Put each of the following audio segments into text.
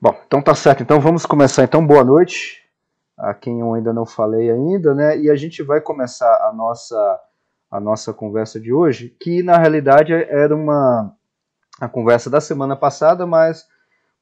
Bom, então tá certo. Então vamos começar. Então boa noite a quem eu ainda não falei ainda, né? E a gente vai começar a nossa a nossa conversa de hoje, que na realidade era uma a conversa da semana passada, mas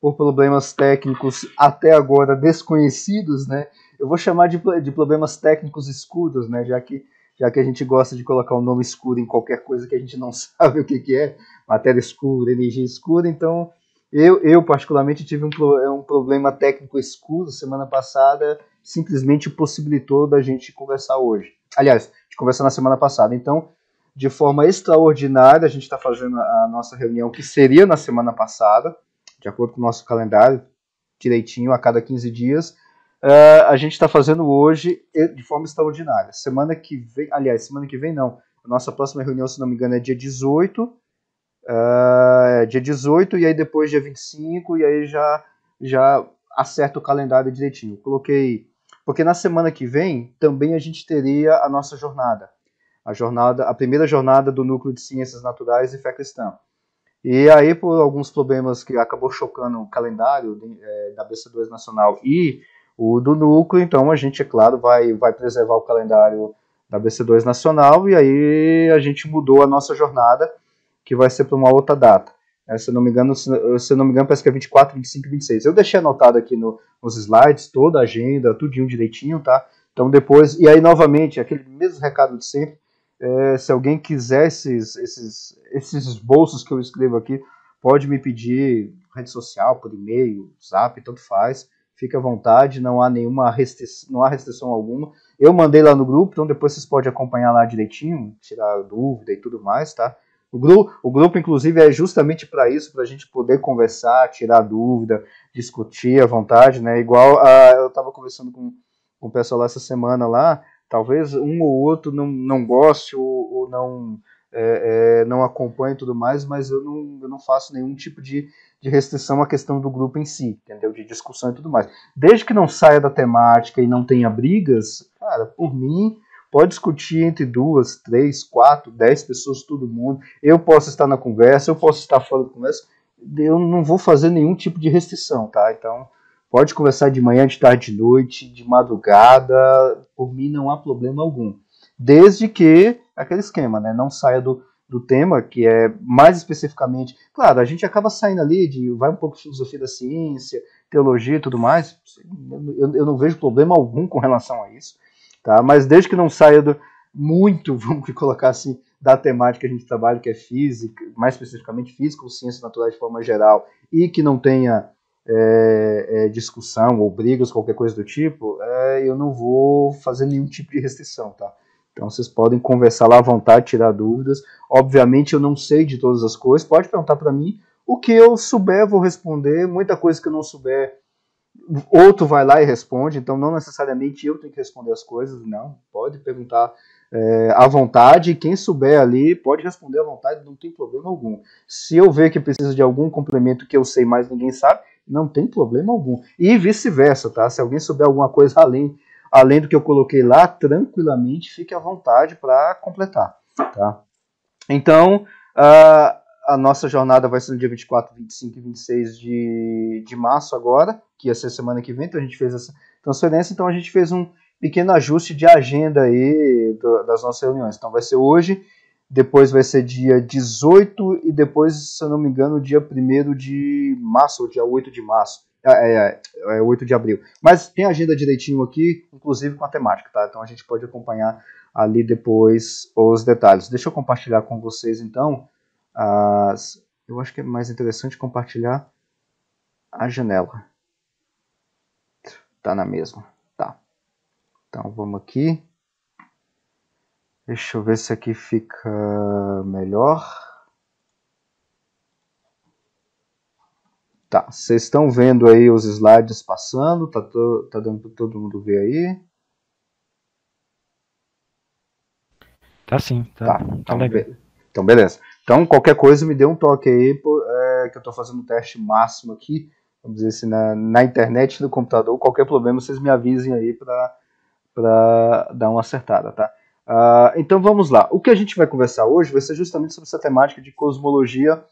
por problemas técnicos até agora desconhecidos, né? Eu vou chamar de, de problemas técnicos escuros, né? Já que já que a gente gosta de colocar o um nome escuro em qualquer coisa que a gente não sabe o que, que é, matéria escura, energia escura, então eu, eu particularmente, tive um, é um problema técnico escuso semana passada, simplesmente possibilitou da gente conversar hoje. Aliás, de conversar na semana passada. Então, de forma extraordinária, a gente está fazendo a nossa reunião, que seria na semana passada, de acordo com o nosso calendário, direitinho, a cada 15 dias. Uh, a gente está fazendo hoje de forma extraordinária. Semana que vem, aliás, semana que vem não. A nossa próxima reunião, se não me engano, é dia 18. Ah, é, dia 18, e aí depois dia 25, e aí já, já acerta o calendário direitinho. Coloquei. Porque na semana que vem também a gente teria a nossa jornada. A jornada, a primeira jornada do Núcleo de Ciências Naturais e Fé Cristã. E aí, por alguns problemas que acabou chocando o calendário é, da BC2 Nacional e o do núcleo, então a gente, é claro, vai, vai preservar o calendário da BC2 Nacional e aí a gente mudou a nossa jornada que vai ser para uma outra data. É, se eu não me engano, se, se não me engano, parece que é 24, 25 26. Eu deixei anotado aqui no, nos slides toda a agenda, tudinho direitinho, tá? Então depois, e aí novamente, aquele mesmo recado de sempre, é, se alguém quiser esses, esses, esses que eu escrevo aqui, pode me pedir rede social, por e-mail, zap, tanto faz. Fica à vontade, não há nenhuma restrição, não há restrição alguma. Eu mandei lá no grupo, então depois vocês podem acompanhar lá direitinho, tirar dúvida e tudo mais, tá? O grupo, o grupo inclusive, é justamente para isso, para a gente poder conversar, tirar dúvida, discutir à vontade, né? Igual a, eu estava conversando com, com o pessoal lá essa semana lá, talvez um ou outro não, não goste ou, ou não é, é, não acompanhe e tudo mais, mas eu não, eu não faço nenhum tipo de, de restrição à questão do grupo em si, entendeu? De discussão e tudo mais. Desde que não saia da temática e não tenha brigas, cara, por mim, Pode discutir entre duas, três, quatro, dez pessoas, todo mundo. Eu posso estar na conversa, eu posso estar fora da conversa. Eu não vou fazer nenhum tipo de restrição, tá? Então, pode conversar de manhã, de tarde, de noite, de madrugada. Por mim, não há problema algum. Desde que aquele esquema, né? Não saia do, do tema, que é mais especificamente. Claro, a gente acaba saindo ali de. vai um pouco de filosofia da ciência, teologia e tudo mais. Eu, eu não vejo problema algum com relação a isso tá? Mas desde que não saia do, muito, vamos colocar assim, da temática que a gente trabalha, que é física, mais especificamente física ou ciência natural de forma geral, e que não tenha é, é, discussão ou brigas, qualquer coisa do tipo, é, eu não vou fazer nenhum tipo de restrição, tá? Então vocês podem conversar lá à vontade, tirar dúvidas. Obviamente eu não sei de todas as coisas, pode perguntar para mim. O que eu souber, vou responder. Muita coisa que eu não souber, outro vai lá e responde, então não necessariamente eu tenho que responder as coisas, não. Pode perguntar é, à vontade, quem souber ali pode responder à vontade, não tem problema algum. Se eu ver que precisa de algum complemento que eu sei, mas ninguém sabe, não tem problema algum. E vice-versa, tá? Se alguém souber alguma coisa além, além do que eu coloquei lá, tranquilamente fique à vontade para completar, tá? Então, uh, a nossa jornada vai ser no dia 24, 25 e 26 de, de março agora, que ia ser semana que vem, então a gente fez essa transferência, então a gente fez um pequeno ajuste de agenda aí das nossas reuniões. Então vai ser hoje, depois vai ser dia 18 e depois, se eu não me engano, dia 1 de março, ou dia 8 de março. Ah, é, é, é 8 de abril. Mas tem agenda direitinho aqui, inclusive com a temática, tá? Então a gente pode acompanhar ali depois os detalhes. Deixa eu compartilhar com vocês então as, eu acho que é mais interessante compartilhar a janela. Tá na mesma, tá. Então vamos aqui. Deixa eu ver se aqui fica melhor. Tá, vocês estão vendo aí os slides passando, tá, to, tá dando para todo mundo ver aí? Tá sim, tá, tá, tá então, legal. Be então beleza. Então, qualquer coisa, me dê um toque aí, pô, é, que eu estou fazendo um teste máximo aqui, vamos dizer assim, na, na internet do computador. Qualquer problema, vocês me avisem aí para dar uma acertada, tá? Uh, então vamos lá. O que a gente vai conversar hoje vai ser justamente sobre essa temática de cosmologia,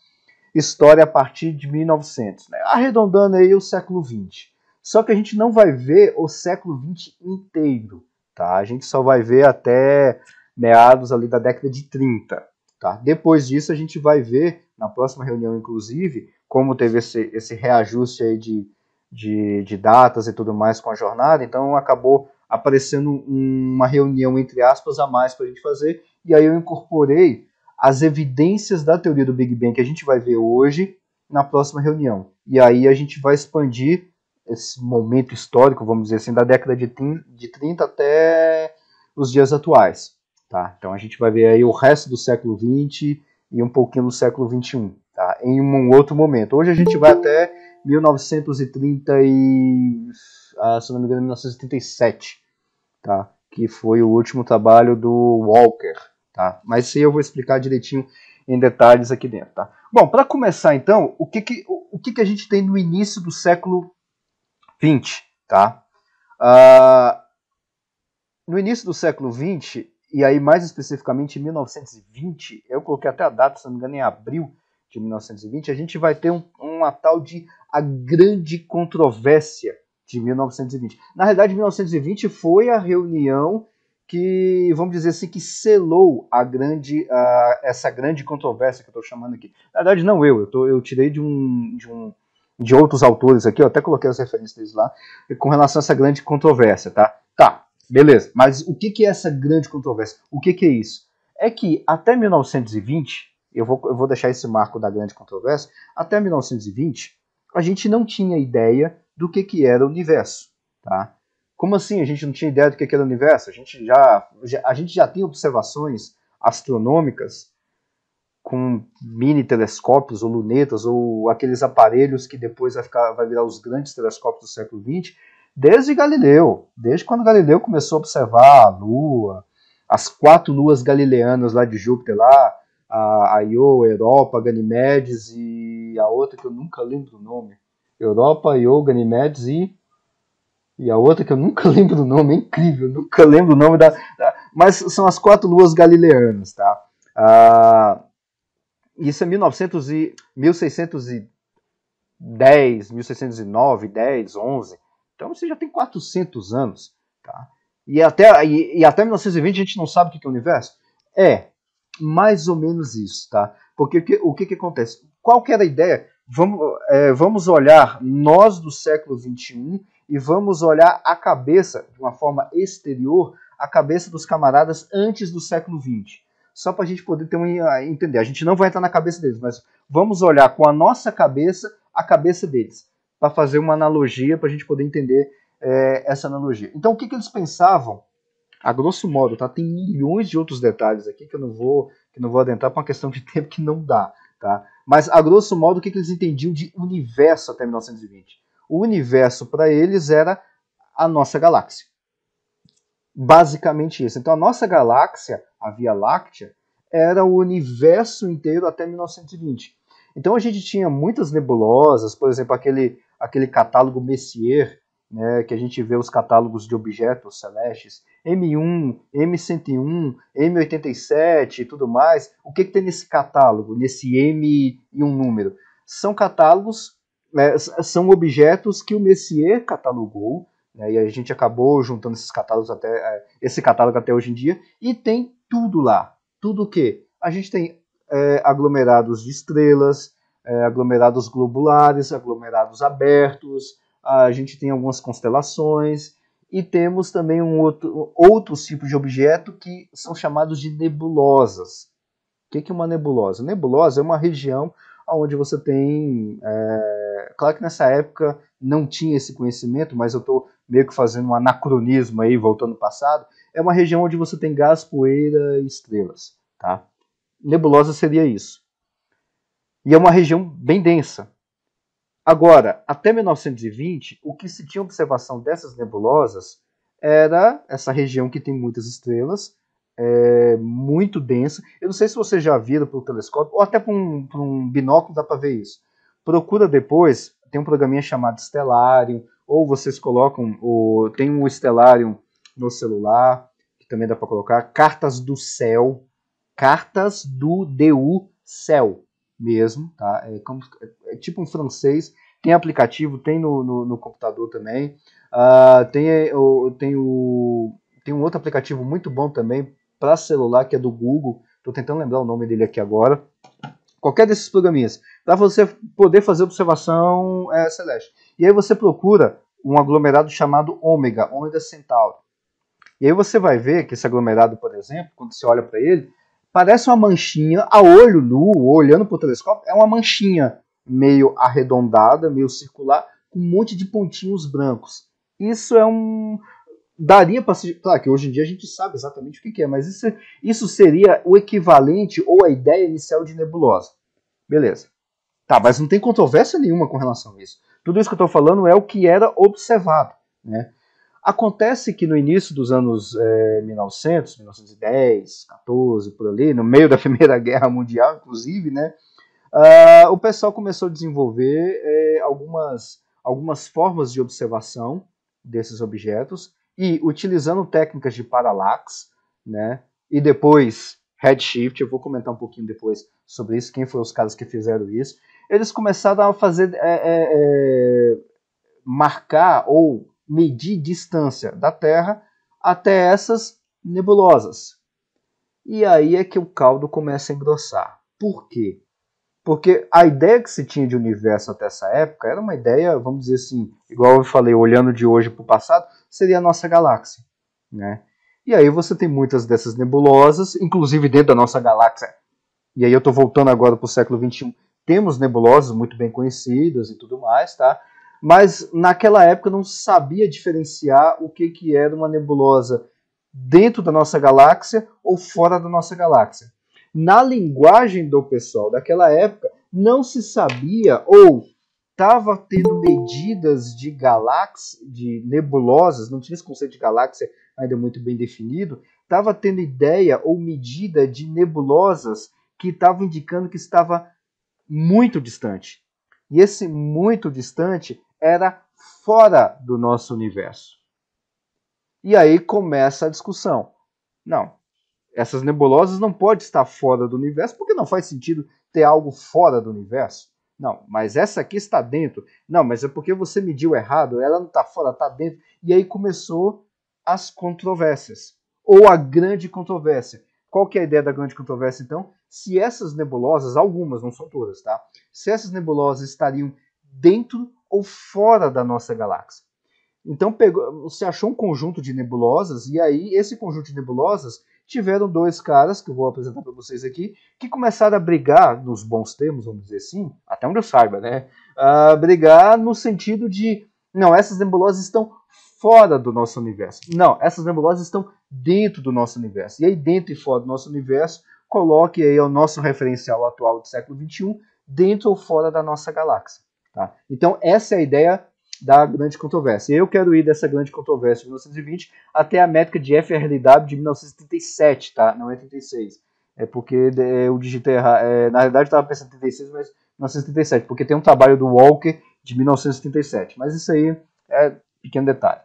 história a partir de 1900, né? arredondando aí o século XX. Só que a gente não vai ver o século XX inteiro, tá? A gente só vai ver até meados ali da década de 30. Tá? Depois disso, a gente vai ver, na próxima reunião, inclusive, como teve esse, esse reajuste aí de, de, de datas e tudo mais com a jornada, então acabou aparecendo uma reunião, entre aspas, a mais para a gente fazer, e aí eu incorporei as evidências da teoria do Big Bang que a gente vai ver hoje na próxima reunião. E aí a gente vai expandir esse momento histórico, vamos dizer assim, da década de 30 até os dias atuais. Tá? Então a gente vai ver aí o resto do século XX e um pouquinho do século XXI, tá? em um outro momento. Hoje a gente vai até 1930 e, ah, se não me engano, 1937, tá? que foi o último trabalho do Walker. Tá? Mas isso aí eu vou explicar direitinho em detalhes aqui dentro. Tá? Bom, para começar então, o que, que, o que, que a gente tem no início do século XX? Tá? Ah, no início do século XX, e aí mais especificamente em 1920, eu coloquei até a data, se não me engano, em abril de 1920, a gente vai ter um, uma tal de a grande controvérsia de 1920. Na realidade, 1920 foi a reunião que, vamos dizer assim, que selou a grande, a, essa grande controvérsia que eu estou chamando aqui. Na verdade, não eu, eu, tô, eu tirei de um, de um de outros autores aqui, eu até coloquei as referências deles lá, com relação a essa grande controvérsia, tá? Tá, Beleza, mas o que, que é essa grande controvérsia? O que, que é isso? É que até 1920, eu vou, eu vou deixar esse marco da grande controvérsia, até 1920, a gente não tinha ideia do que, que era o universo. Tá? Como assim a gente não tinha ideia do que, que era o universo? A gente já, já, a gente já tem observações astronômicas com mini telescópios ou lunetas ou aqueles aparelhos que depois vai, ficar, vai virar os grandes telescópios do século XX, desde Galileu, desde quando Galileu começou a observar a Lua, as quatro luas galileanas lá de Júpiter, lá, a Io, Europa, Ganimedes e a outra que eu nunca lembro o nome. Europa, Io, Ganimedes e. E a outra que eu nunca lembro o nome, é incrível, nunca lembro o nome da. da mas são as quatro luas galileanas, tá? Ah, isso é 1900 e, 1610, 1609, 10, 11. Então você já tem 400 anos, tá? E até, e, e até 1920 a gente não sabe o que é o universo? É, mais ou menos isso, tá? Porque o que, o que, que acontece? Qual que era a ideia? Vamos, é, vamos olhar nós do século XXI e vamos olhar a cabeça, de uma forma exterior, a cabeça dos camaradas antes do século XX. Só para a gente poder ter um, ah, entender. A gente não vai entrar na cabeça deles, mas vamos olhar com a nossa cabeça a cabeça deles para fazer uma analogia, para a gente poder entender é, essa analogia. Então, o que, que eles pensavam? A grosso modo, tá? Tem milhões de outros detalhes aqui que eu não vou, que não vou adentrar para uma questão de tempo que não dá, tá? Mas a grosso modo, o que, que eles entendiam de universo até 1920? O universo para eles era a nossa galáxia. Basicamente isso. Então, a nossa galáxia, a Via Láctea, era o universo inteiro até 1920. Então a gente tinha muitas nebulosas, por exemplo, aquele aquele catálogo Messier, né, que a gente vê os catálogos de objetos celestes, M1, M101, M87 e tudo mais, o que, que tem nesse catálogo, nesse M e um número? São catálogos, né, são objetos que o Messier catalogou, né, e a gente acabou juntando esses catálogos até, é, esse catálogo até hoje em dia, e tem tudo lá. Tudo o que? A gente tem é, aglomerados de estrelas, é, aglomerados globulares, aglomerados abertos, a gente tem algumas constelações e temos também um outro, outros tipos de objeto que são chamados de nebulosas. O que é uma nebulosa? Nebulosa é uma região onde você tem. É... Claro que nessa época não tinha esse conhecimento, mas eu estou meio que fazendo um anacronismo aí, voltando ao passado. É uma região onde você tem gás, poeira e estrelas. Tá? Nebulosa seria isso e é uma região bem densa. Agora, até 1920, o que se tinha observação dessas nebulosas era essa região que tem muitas estrelas, é, muito densa. Eu não sei se vocês já viram pelo telescópio, ou até por um, por um binóculo dá para ver isso. Procura depois, tem um programinha chamado Stellarium, ou vocês colocam, ou tem um Stellarium no celular, que também dá para colocar, Cartas do Céu, Cartas do DU Céu mesmo, tá? É, como, é, é tipo um francês. Tem aplicativo, tem no, no, no computador também. Uh, tem, é, o, tem, o, tem um outro aplicativo muito bom também para celular, que é do Google. Estou tentando lembrar o nome dele aqui agora. Qualquer desses programinhas. Para você poder fazer observação é, celeste. E aí você procura um aglomerado chamado ômega, ômega centauro. E aí você vai ver que esse aglomerado, por exemplo, quando você olha para ele, parece uma manchinha, a olho nu, olhando para o telescópio, é uma manchinha meio arredondada, meio circular, com um monte de pontinhos brancos. Isso é um. Daria para se. Claro que hoje em dia a gente sabe exatamente o que, que é, mas isso, isso seria o equivalente ou a ideia inicial de nebulosa. Beleza. Tá, mas não tem controvérsia nenhuma com relação a isso. Tudo isso que eu estou falando é o que era observado. Né? Acontece que no início dos anos é, 1900, 1910, 14, por ali, no meio da Primeira Guerra Mundial, inclusive, né, uh, o pessoal começou a desenvolver é, algumas, algumas formas de observação desses objetos e utilizando técnicas de paralaxe, né, e depois redshift, eu vou comentar um pouquinho depois sobre isso, quem foram os caras que fizeram isso, eles começaram a fazer, é, marcar ou medir distância da Terra até essas nebulosas. E aí é que o caldo começa a engrossar. Por quê? Porque a ideia que se tinha de universo até essa época era uma ideia, vamos dizer assim, igual eu falei, olhando de hoje para o passado, seria a nossa galáxia. Né? E aí você tem muitas dessas nebulosas, inclusive dentro da nossa galáxia. E aí eu estou voltando agora para o século XXI. Temos nebulosas muito bem conhecidas e tudo mais, tá? mas naquela época não sabia diferenciar o que, que era uma nebulosa dentro da nossa galáxia ou fora da nossa galáxia. Na linguagem do pessoal daquela época, não se sabia ou estava tendo medidas de galáxias, de nebulosas, não tinha esse conceito de galáxia ainda muito bem definido, estava tendo ideia ou medida de nebulosas que estavam indicando que estava muito distante. E esse muito distante era fora do nosso universo. E aí começa a discussão. Não, essas nebulosas não podem estar fora do universo, porque não faz sentido ter algo fora do universo. Não, mas essa aqui está dentro. Não, mas é porque você mediu errado, ela não está fora, está dentro. E aí começou as controvérsias, ou a grande controvérsia. Qual que é a ideia da grande controvérsia, então? Se essas nebulosas, algumas, não são todas, tá? Se essas nebulosas estariam dentro ou fora da nossa galáxia. Então pegou, você achou um conjunto de nebulosas, e aí esse conjunto de nebulosas tiveram dois caras, que eu vou apresentar para vocês aqui, que começaram a brigar, nos bons termos, vamos dizer assim, até onde eu saiba, né? A brigar no sentido de, não, essas nebulosas estão fora do nosso universo. Não, essas nebulosas estão dentro do nosso universo. E aí, dentro e fora do nosso universo, coloque aí o nosso referencial atual do século XXI, dentro ou fora da nossa galáxia. Tá? Então, essa é a ideia da grande controvérsia. Eu quero ir dessa grande controvérsia de 1920 até a métrica de FRLW de 1937, tá? não é 36. É porque eu é, digitei errado. É, na verdade, estava pensando em 36, mas 1937, porque tem um trabalho do Walker de 1937. Mas isso aí é pequeno detalhe.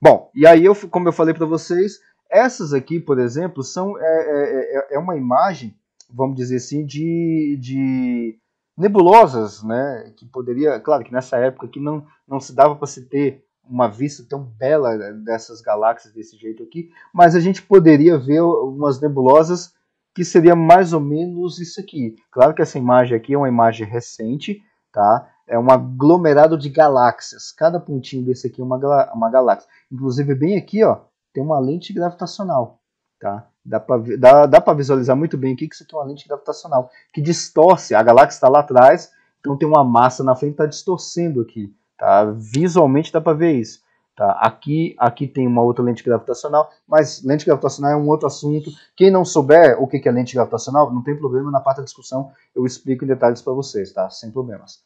Bom, e aí, eu, como eu falei para vocês, essas aqui, por exemplo, são é, é, é, é uma imagem, vamos dizer assim, de, de nebulosas, né, que poderia, claro que nessa época que não, não se dava para se ter uma vista tão bela né, dessas galáxias desse jeito aqui, mas a gente poderia ver umas nebulosas que seria mais ou menos isso aqui. Claro que essa imagem aqui é uma imagem recente, tá? É um aglomerado de galáxias. Cada pontinho desse aqui é uma, uma galáxia. Inclusive bem aqui, ó, tem uma lente gravitacional, tá? Dá para dá, dá pra visualizar muito bem aqui que você tem uma lente gravitacional que distorce. A galáxia está lá atrás, então tem uma massa na frente está distorcendo aqui. Tá? Visualmente dá para ver isso. Tá? Aqui, aqui tem uma outra lente gravitacional, mas lente gravitacional é um outro assunto. Quem não souber o que é lente gravitacional, não tem problema, na parte da discussão eu explico em detalhes para vocês, tá? sem problemas.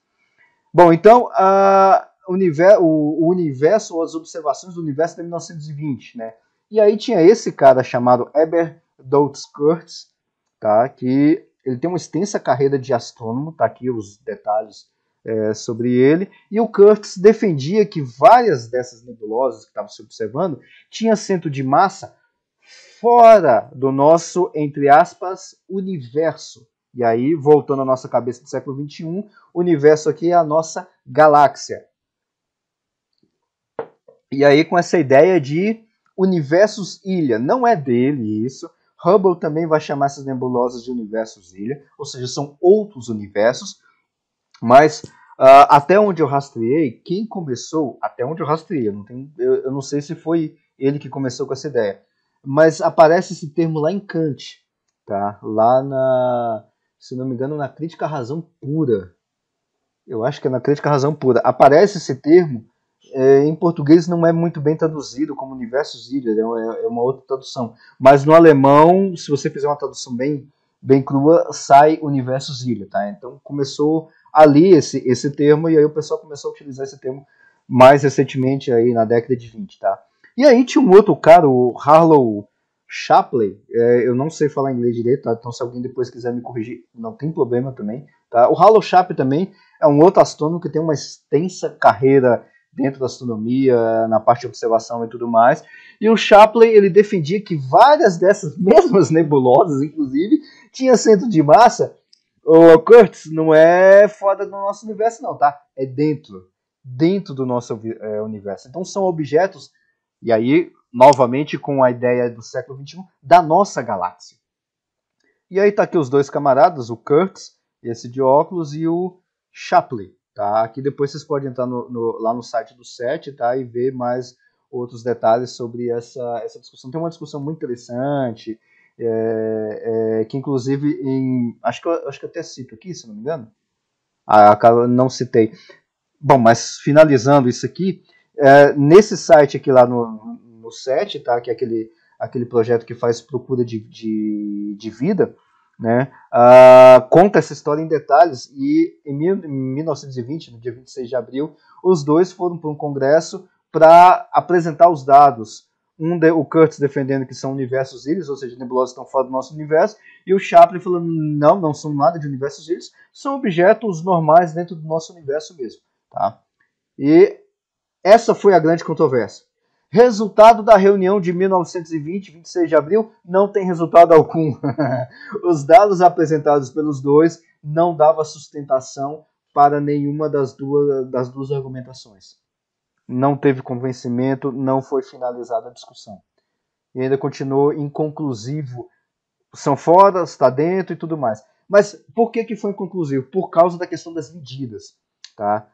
Bom, então, a, universo, o, o universo ou as observações do universo é de 1920, né? E aí tinha esse cara chamado Eber Dotskurtz, tá? que ele tem uma extensa carreira de astrônomo, tá aqui os detalhes é, sobre ele, e o Kurtz defendia que várias dessas nebulosas que estavam se observando tinham centro de massa fora do nosso, entre aspas, universo. E aí, voltando à nossa cabeça do século XXI, o universo aqui é a nossa galáxia. E aí, com essa ideia de universos ilha. Não é dele isso. Hubble também vai chamar essas nebulosas de universos ilha, ou seja, são outros universos. Mas uh, até onde eu rastreei, quem começou, até onde eu rastreei, eu não, tenho, eu, eu não sei se foi ele que começou com essa ideia, mas aparece esse termo lá em Kant, tá? Lá na, se não me engano, na Crítica à Razão Pura. Eu acho que é na Crítica à Razão Pura. Aparece esse termo é, em português não é muito bem traduzido como Universos Ilhas, é uma, é uma outra tradução. Mas no alemão, se você fizer uma tradução bem, bem crua, sai Universos Ilha, tá? Então começou ali esse, esse termo e aí o pessoal começou a utilizar esse termo mais recentemente aí na década de 20, tá? E aí tinha um outro cara, o Harlow Shapley, é, eu não sei falar inglês direito, tá? então se alguém depois quiser me corrigir, não tem problema também, tá? O Harlow Shapley também é um outro astrônomo que tem uma extensa carreira dentro da astronomia, na parte de observação e tudo mais. E o Shapley ele defendia que várias dessas mesmas nebulosas, inclusive, tinham centro de massa. O Kurtz não é fora do nosso universo, não, tá? É dentro, dentro do nosso é, universo. Então são objetos. E aí, novamente, com a ideia do século XXI, da nossa galáxia. E aí tá aqui os dois camaradas, o Kurtz, esse de óculos, e o Shapley tá? aqui depois vocês podem entrar no, no, lá no site do SET, tá? E ver mais outros detalhes sobre essa, essa discussão. Tem uma discussão muito interessante, é, é, que inclusive em... Acho que, eu, acho que eu até cito aqui, se não me engano. Ah, não citei. Bom, mas finalizando isso aqui, é, nesse site aqui lá no, no SET, tá? Que é aquele, aquele projeto que faz procura de, de, de vida, né? Uh, conta essa história em detalhes e em 1920, no dia 26 de abril, os dois foram para um congresso para apresentar os dados. Um de, o Curtis defendendo que são universos íris, ou seja, nebulosas estão fora do nosso universo, e o Chaplin falando não, não são nada de universos íris, são objetos normais dentro do nosso universo mesmo, tá? E essa foi a grande controvérsia. Resultado da reunião de 1920, 26 de abril, não tem resultado algum. Os dados apresentados pelos dois não dava sustentação para nenhuma das duas, das duas argumentações. Não teve convencimento, não foi finalizada a discussão. E ainda continuou inconclusivo. São fora, está dentro e tudo mais. Mas por que, que foi inconclusivo? Por causa da questão das medidas. Tá?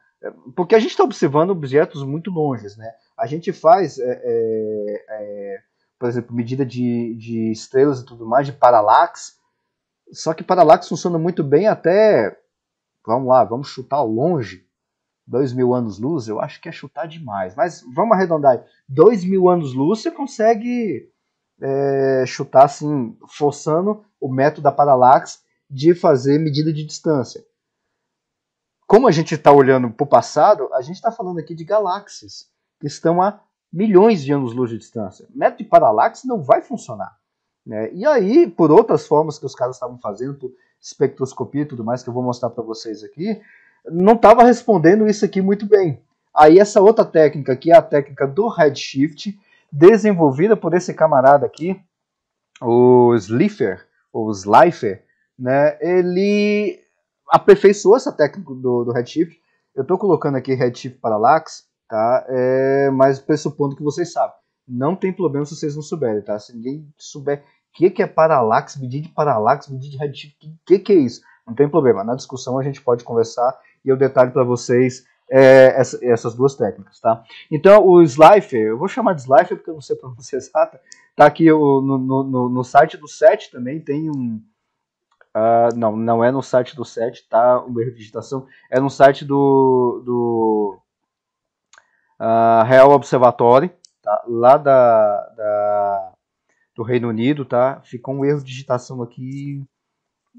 Porque a gente está observando objetos muito longe. Né? A gente faz, é, é, é, por exemplo, medida de, de estrelas e tudo mais, de paralax Só que paralax funciona muito bem até, vamos lá, vamos chutar longe, 2 mil anos-luz, eu acho que é chutar demais. Mas vamos arredondar aí. 2 mil anos-luz você consegue é, chutar, assim, forçando o método da paralax de fazer medida de distância. Como a gente está olhando para o passado, a gente está falando aqui de galáxias que estão a milhões de anos-luz de distância. Método de paralaxe não vai funcionar. Né? E aí, por outras formas que os caras estavam fazendo, por espectroscopia e tudo mais, que eu vou mostrar para vocês aqui, não estava respondendo isso aqui muito bem. Aí essa outra técnica, que é a técnica do redshift, desenvolvida por esse camarada aqui, o Slifer ou Slifer, né? ele aperfeiçoou essa técnica do, do redshift. Eu estou colocando aqui redshift paralaxe tá? É, mas pressupondo que vocês sabem. Não tem problema se vocês não souberem, tá? Se ninguém souber o que, que é paralaxe, medir de paralaxe, medir de radioativo, o que, que é isso? Não tem problema. Na discussão a gente pode conversar e eu detalho para vocês é, essa, essas duas técnicas, tá? Então, o Slifer, eu vou chamar de Slifer porque eu não sei a pronúncia exata, tá aqui o, no, no, no, site do SET também tem um... Uh, não, não é no site do SET, tá? Uma digitação, é no site do, do a Real Observatory, tá? lá da, da, do Reino Unido, tá? Ficou um erro de digitação aqui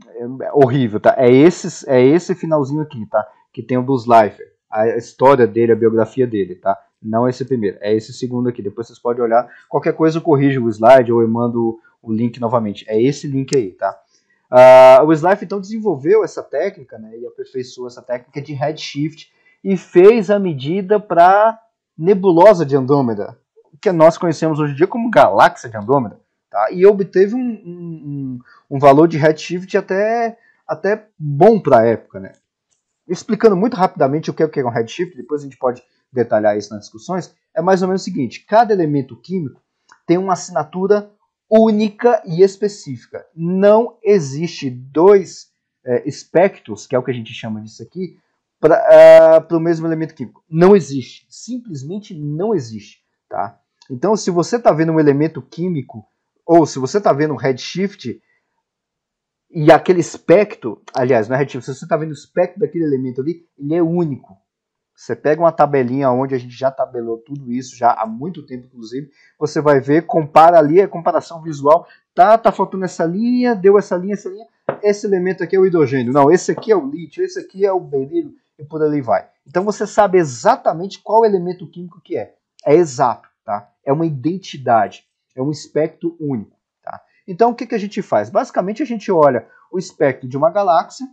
é, é horrível, tá? É esse, é esse finalzinho aqui, tá? Que tem o Buzz Life, a história dele, a biografia dele, tá? Não esse primeiro, é esse segundo aqui. Depois vocês podem olhar. Qualquer coisa eu corrijo o slide ou eu mando o link novamente. É esse link aí, tá? Uh, o Slife então desenvolveu essa técnica né, e aperfeiçoou essa técnica de redshift e fez a medida para nebulosa de Andrômeda, que nós conhecemos hoje em dia como galáxia de Andrômeda, tá? e obteve um, um, um valor de redshift até, até bom para a época. Né? Explicando muito rapidamente é o que é um redshift, depois a gente pode detalhar isso nas discussões, é mais ou menos o seguinte: cada elemento químico tem uma assinatura única e específica. Não existe dois é, espectros, que é o que a gente chama disso aqui, para uh, ah, o mesmo elemento químico. Não existe. Simplesmente não existe. Tá? Então, se você está vendo um elemento químico, ou se você está vendo um redshift, e aquele espectro, aliás, não é redshift, se você está vendo o espectro daquele elemento ali, ele é único. Você pega uma tabelinha onde a gente já tabelou tudo isso, já há muito tempo, inclusive, você vai ver, compara ali a é comparação visual, tá, tá faltando essa linha, deu essa linha, essa linha, esse elemento aqui é o hidrogênio, não, esse aqui é o lítio, esse aqui é o berilo, e por ali vai. Então você sabe exatamente qual elemento químico que é. É exato, tá? É uma identidade, é um espectro único, tá? Então o que, que a gente faz? Basicamente a gente olha o espectro de uma galáxia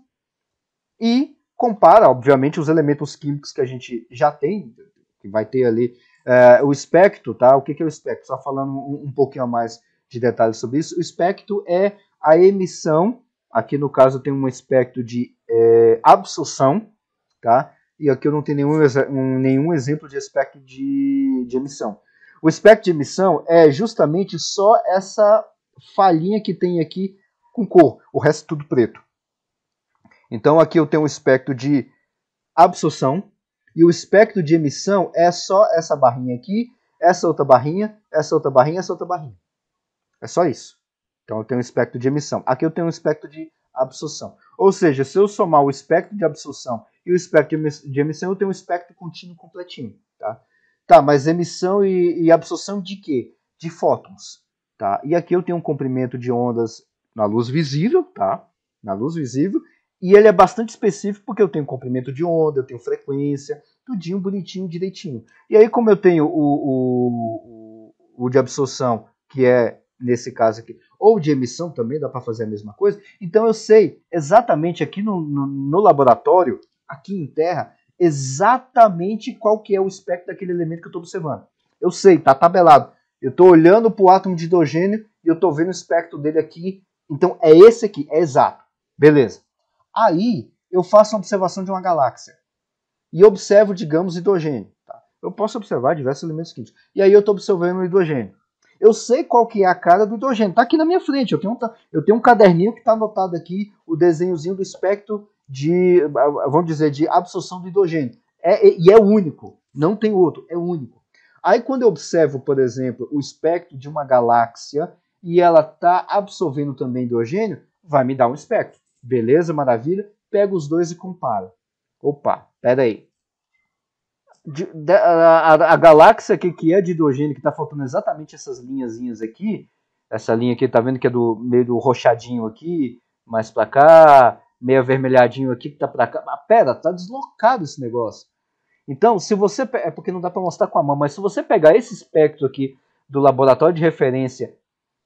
e compara, obviamente, os elementos químicos que a gente já tem, que vai ter ali eh, o espectro, tá? O que, que é o espectro? Só falando um, um pouquinho a mais de detalhes sobre isso. O espectro é a emissão, aqui no caso tem um espectro de é, absorção, Tá? E aqui eu não tenho nenhum, um, nenhum exemplo de espectro de, de emissão. O espectro de emissão é justamente só essa falhinha que tem aqui com cor, o resto tudo preto. Então aqui eu tenho um espectro de absorção e o espectro de emissão é só essa barrinha aqui, essa outra barrinha, essa outra barrinha, essa outra barrinha. É só isso. Então eu tenho um espectro de emissão. Aqui eu tenho um espectro de absorção. Ou seja, se eu somar o espectro de absorção e o espectro de emissão, eu tenho um espectro contínuo completinho. Tá, tá mas emissão e, e absorção de quê? De fótons. Tá? E aqui eu tenho um comprimento de ondas na luz visível, tá? Na luz visível, e ele é bastante específico porque eu tenho comprimento de onda, eu tenho frequência, tudinho bonitinho, direitinho. E aí como eu tenho o, o, o, o de absorção, que é nesse caso aqui, ou de emissão também, dá para fazer a mesma coisa. Então eu sei exatamente aqui no, no, no, laboratório, aqui em terra, exatamente qual que é o espectro daquele elemento que eu estou observando. Eu sei, está tabelado. Eu estou olhando para o átomo de hidrogênio e eu estou vendo o espectro dele aqui. Então é esse aqui, é exato. Beleza. Aí eu faço uma observação de uma galáxia e observo, digamos, hidrogênio. Tá? Eu posso observar diversos elementos químicos. E aí eu estou observando o hidrogênio eu sei qual que é a cara do hidrogênio. Está aqui na minha frente. Eu tenho, um, eu tenho um caderninho que está anotado aqui o desenhozinho do espectro de, vamos dizer, de absorção do hidrogênio. É, e é único. Não tem outro. É único. Aí quando eu observo, por exemplo, o espectro de uma galáxia e ela está absorvendo também hidrogênio, vai me dar um espectro. Beleza, maravilha? Pega os dois e compara. Opa, peraí de, de, a, a, a, galáxia aqui, que é de hidrogênio, que está faltando exatamente essas linhas aqui, essa linha aqui, tá vendo que é do meio do roxadinho aqui, mais para cá, meio avermelhadinho aqui que tá para cá. Ah, pera, tá deslocado esse negócio. Então, se você é porque não dá para mostrar com a mão, mas se você pegar esse espectro aqui do laboratório de referência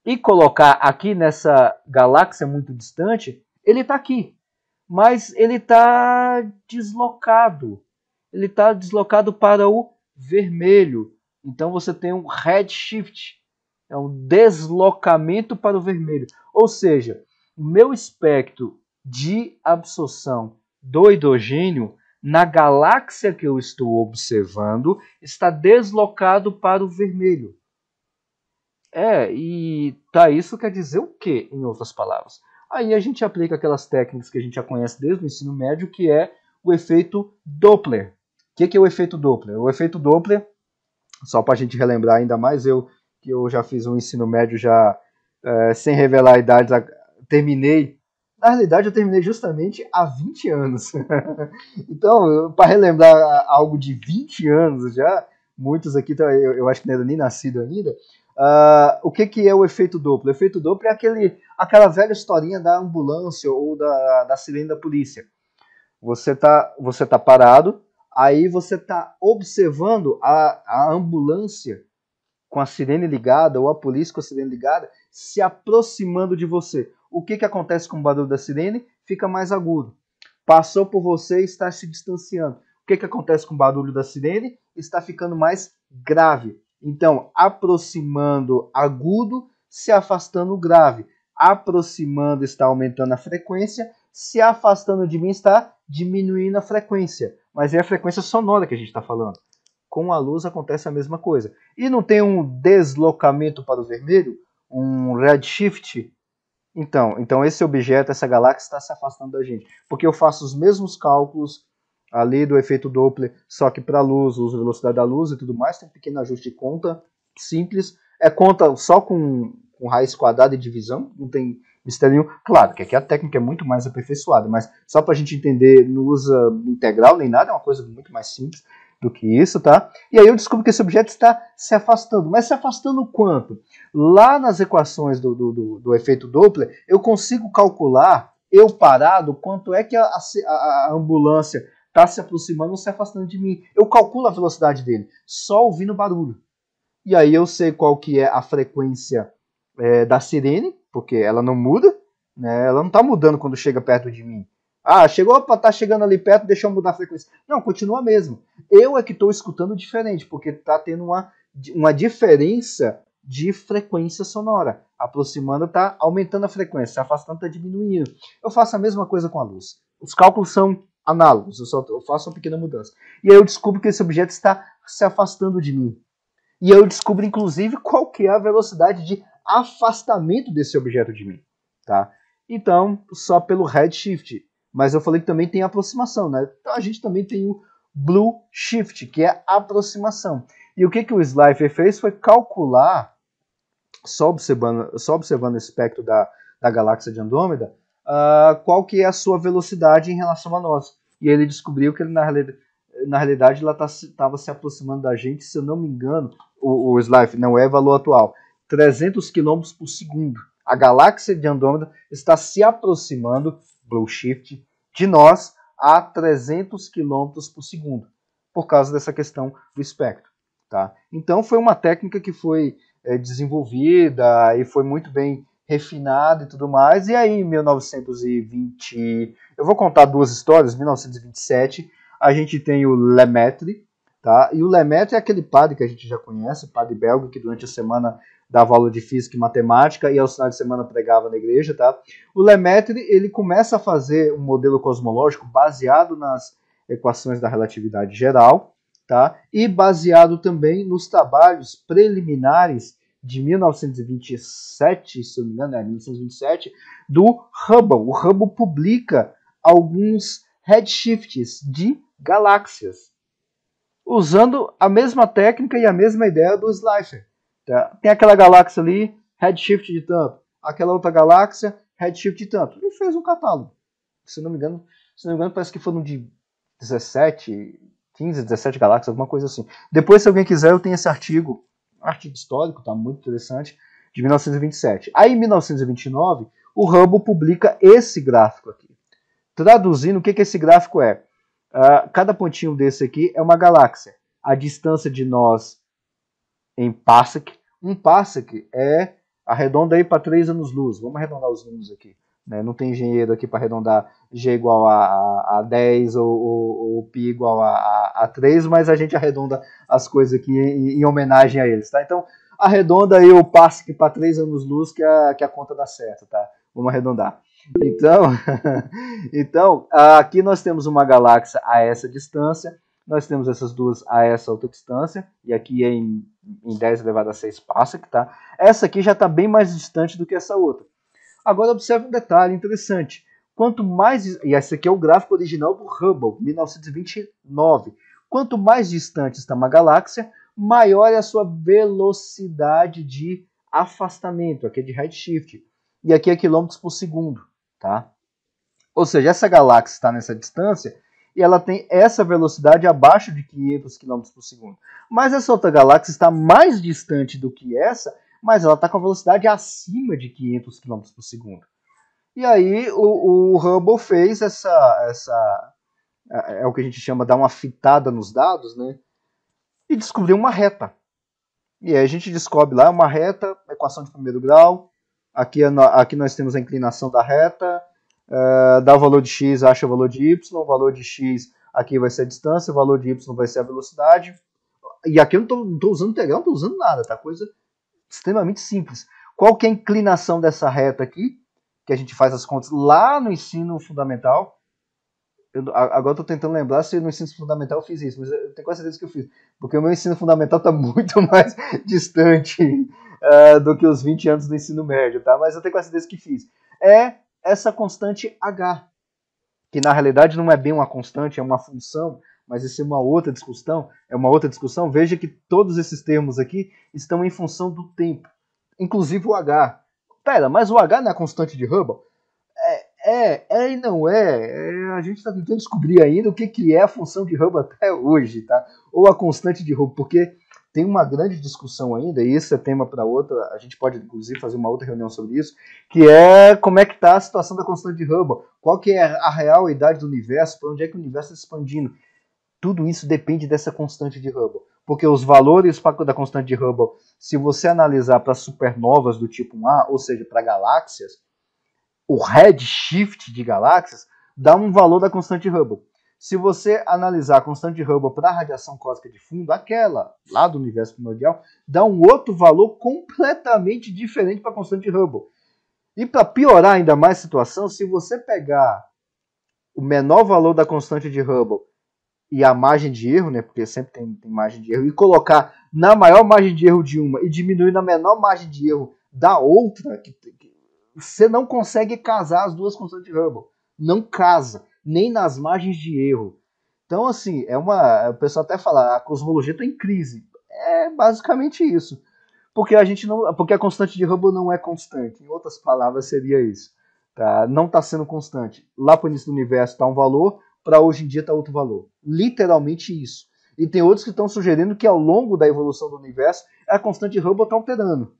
e colocar aqui nessa galáxia muito distante, ele está aqui, mas ele está deslocado ele está deslocado para o vermelho. Então você tem um redshift, é um deslocamento para o vermelho. Ou seja, o meu espectro de absorção do hidrogênio na galáxia que eu estou observando está deslocado para o vermelho. É, e tá isso quer dizer o quê? em outras palavras? Aí a gente aplica aquelas técnicas que a gente já conhece desde o ensino médio, que é o efeito Doppler. O que, que é o efeito Doppler? O efeito Doppler, só para a gente relembrar ainda mais, eu que eu já fiz um ensino médio já é, sem revelar idades, terminei. Na realidade, eu terminei justamente há 20 anos. então, para relembrar algo de 20 anos já, muitos aqui, tá, eu, eu acho que não era nem nascido ainda, uh, o que, que é o efeito Doppler? O efeito Doppler é aquele, aquela velha historinha da ambulância ou da, da sirene da polícia. Você tá, você tá parado, aí você está observando a, a ambulância com a sirene ligada ou a polícia com a sirene ligada se aproximando de você. O que, que acontece com o barulho da sirene? Fica mais agudo. Passou por você e está se distanciando. O que, que acontece com o barulho da sirene? Está ficando mais grave. Então, aproximando agudo, se afastando grave. Aproximando está aumentando a frequência, se afastando de mim está diminuindo a frequência mas é a frequência sonora que a gente está falando. Com a luz acontece a mesma coisa. E não tem um deslocamento para o vermelho? Um redshift? Então, então esse objeto, essa galáxia está se afastando da gente. Porque eu faço os mesmos cálculos ali do efeito Doppler, só que para a luz, uso velocidade da luz e tudo mais, tem um pequeno ajuste de conta simples. É conta só com, com raiz quadrada e divisão, não tem misterinho. Claro que aqui a técnica é muito mais aperfeiçoada, mas só para a gente entender, não usa integral nem nada, é uma coisa muito mais simples do que isso, tá? E aí eu descubro que esse objeto está se afastando. Mas se afastando quanto? Lá nas equações do, do, do, do efeito Doppler, eu consigo calcular, eu parado, quanto é que a, a, a ambulância está se aproximando ou se afastando de mim. Eu calculo a velocidade dele, só ouvindo o barulho. E aí eu sei qual que é a frequência é, da sirene, porque ela não muda, né? Ela não tá mudando quando chega perto de mim. Ah, chegou, para tá chegando ali perto, deixa eu mudar a frequência. Não, continua mesmo. Eu é que estou escutando diferente, porque tá tendo uma, uma diferença de frequência sonora. Aproximando tá aumentando a frequência, afastando tá diminuindo. Eu faço a mesma coisa com a luz. Os cálculos são análogos, eu só eu faço uma pequena mudança. E aí eu descubro que esse objeto está se afastando de mim. E eu descubro, inclusive, qual que é a velocidade de afastamento desse objeto de mim, tá? Então, só pelo redshift. Mas eu falei que também tem aproximação, né? Então a gente também tem o blue shift, que é aproximação. E o que, que o Slifer fez foi calcular, só observando, só observando o espectro da, da galáxia de Andrômeda, uh, qual que é a sua velocidade em relação a nós. E ele descobriu que ele, na, na realidade ela estava tá, se aproximando da gente, se eu não me engano, o, o Slifer, não é valor atual, 300 km por segundo. A galáxia de Andrômeda está se aproximando, blue shift, de nós a 300 km por segundo, por causa dessa questão do espectro. Tá? Então foi uma técnica que foi é, desenvolvida e foi muito bem refinada e tudo mais. E aí, em 1920, eu vou contar duas histórias. 1927, a gente tem o Lemaitre, Tá? E o Lemaitre é aquele padre que a gente já conhece, padre belga, que durante a semana dava aula de física e matemática e ao final de semana pregava na igreja, tá? O Lemaitre, ele começa a fazer um modelo cosmológico baseado nas equações da relatividade geral, tá? E baseado também nos trabalhos preliminares de 1927, se não me engano, é 1927, do Hubble. O Hubble publica alguns redshifts de galáxias, usando a mesma técnica e a mesma ideia do slicer. Tá? Tem aquela galáxia ali, redshift de tanto, aquela outra galáxia, redshift de tanto. Ele fez um catálogo. Se não me engano, se não me engano parece que foram de 17, 15, 17 galáxias, alguma coisa assim. Depois, se alguém quiser, eu tenho esse artigo, artigo histórico, tá muito interessante, de 1927. Aí, em 1929, o Hubble publica esse gráfico aqui. Traduzindo, o que, que esse gráfico é? Uh, cada pontinho desse aqui é uma galáxia. A distância de nós em parsec, um parsec é arredonda aí para 3 anos-luz. Vamos arredondar os números aqui. Né? Não tem engenheiro aqui para arredondar G igual a, a, a 10 ou, ou, ou π igual a, a, a 3, mas a gente arredonda as coisas aqui em, em homenagem a eles. Tá? Então, arredonda aí o parsec para 3 anos-luz que a, que a conta dá certo. Tá? Vamos arredondar. Então, então, aqui nós temos uma galáxia a essa distância, nós temos essas duas a essa outra distância, e aqui é em, em 10 elevado a 6 Parsec, tá? Essa aqui já está bem mais distante do que essa outra. Agora observe um detalhe interessante. Quanto mais, e esse aqui é o gráfico original do Hubble, 1929. Quanto mais distante está uma galáxia, maior é a sua velocidade de afastamento, aqui é de redshift, e aqui é quilômetros por segundo tá? Ou seja, essa galáxia está nessa distância e ela tem essa velocidade abaixo de 500 km por segundo. Mas essa outra galáxia está mais distante do que essa, mas ela está com a velocidade acima de 500 km por segundo. E aí o, o Hubble fez essa, essa, é, é o que a gente chama de dar uma fitada nos dados, né? E descobriu uma reta. E aí a gente descobre lá uma reta, equação de primeiro grau, Aqui, é aqui nós temos a inclinação da reta, é, dá o valor de x, acha o valor de y, o valor de x aqui vai ser a distância, o valor de y vai ser a velocidade. E aqui eu não estou usando integral, não estou usando nada, tá? Coisa extremamente simples. Qual que é a inclinação dessa reta aqui? Que a gente faz as contas lá no ensino fundamental. Eu, agora estou tentando lembrar se no ensino fundamental eu fiz isso, mas eu tenho quase certeza que eu fiz, porque o meu ensino fundamental está muito mais distante uh, do que os 20 anos do ensino médio, tá? Mas eu tenho quase certeza que fiz. É essa constante H, que na realidade não é bem uma constante, é uma função, mas isso é uma outra discussão, é uma outra discussão. Veja que todos esses termos aqui estão em função do tempo, inclusive o H. Pera, mas o H não é constante de Hubble? É, é, é e não é. é a gente está tentando descobrir ainda o que, que é a função de Hubble até hoje, tá? Ou a constante de Hubble, porque tem uma grande discussão ainda, e isso é tema para outra, a gente pode inclusive fazer uma outra reunião sobre isso, que é como é que está a situação da constante de Hubble, qual que é a real idade do universo, para onde é que o universo está expandindo. Tudo isso depende dessa constante de Hubble, porque os valores da constante de Hubble, se você analisar para supernovas do tipo 1A, ou seja, para galáxias, o redshift de galáxias dá um valor da constante de Hubble. Se você analisar a constante de Hubble para a radiação cósmica de fundo, aquela lá do universo primordial, dá um outro valor completamente diferente para a constante de Hubble. E para piorar ainda mais a situação, se você pegar o menor valor da constante de Hubble e a margem de erro, né, porque sempre tem, tem margem de erro, e colocar na maior margem de erro de uma e diminuir na menor margem de erro da outra, que, que, você não consegue casar as duas constantes de Hubble. Não casa nem nas margens de erro. Então, assim, é uma. É, o pessoal até fala, ah, a cosmologia está em crise. É basicamente isso. Porque a gente não. Porque a constante de Hubble não é constante. Em outras palavras, seria isso. Tá? Não está sendo constante. Lá para o início do universo está um valor, para hoje em dia está outro valor. Literalmente isso. E tem outros que estão sugerindo que ao longo da evolução do universo, a constante de Hubble está alterando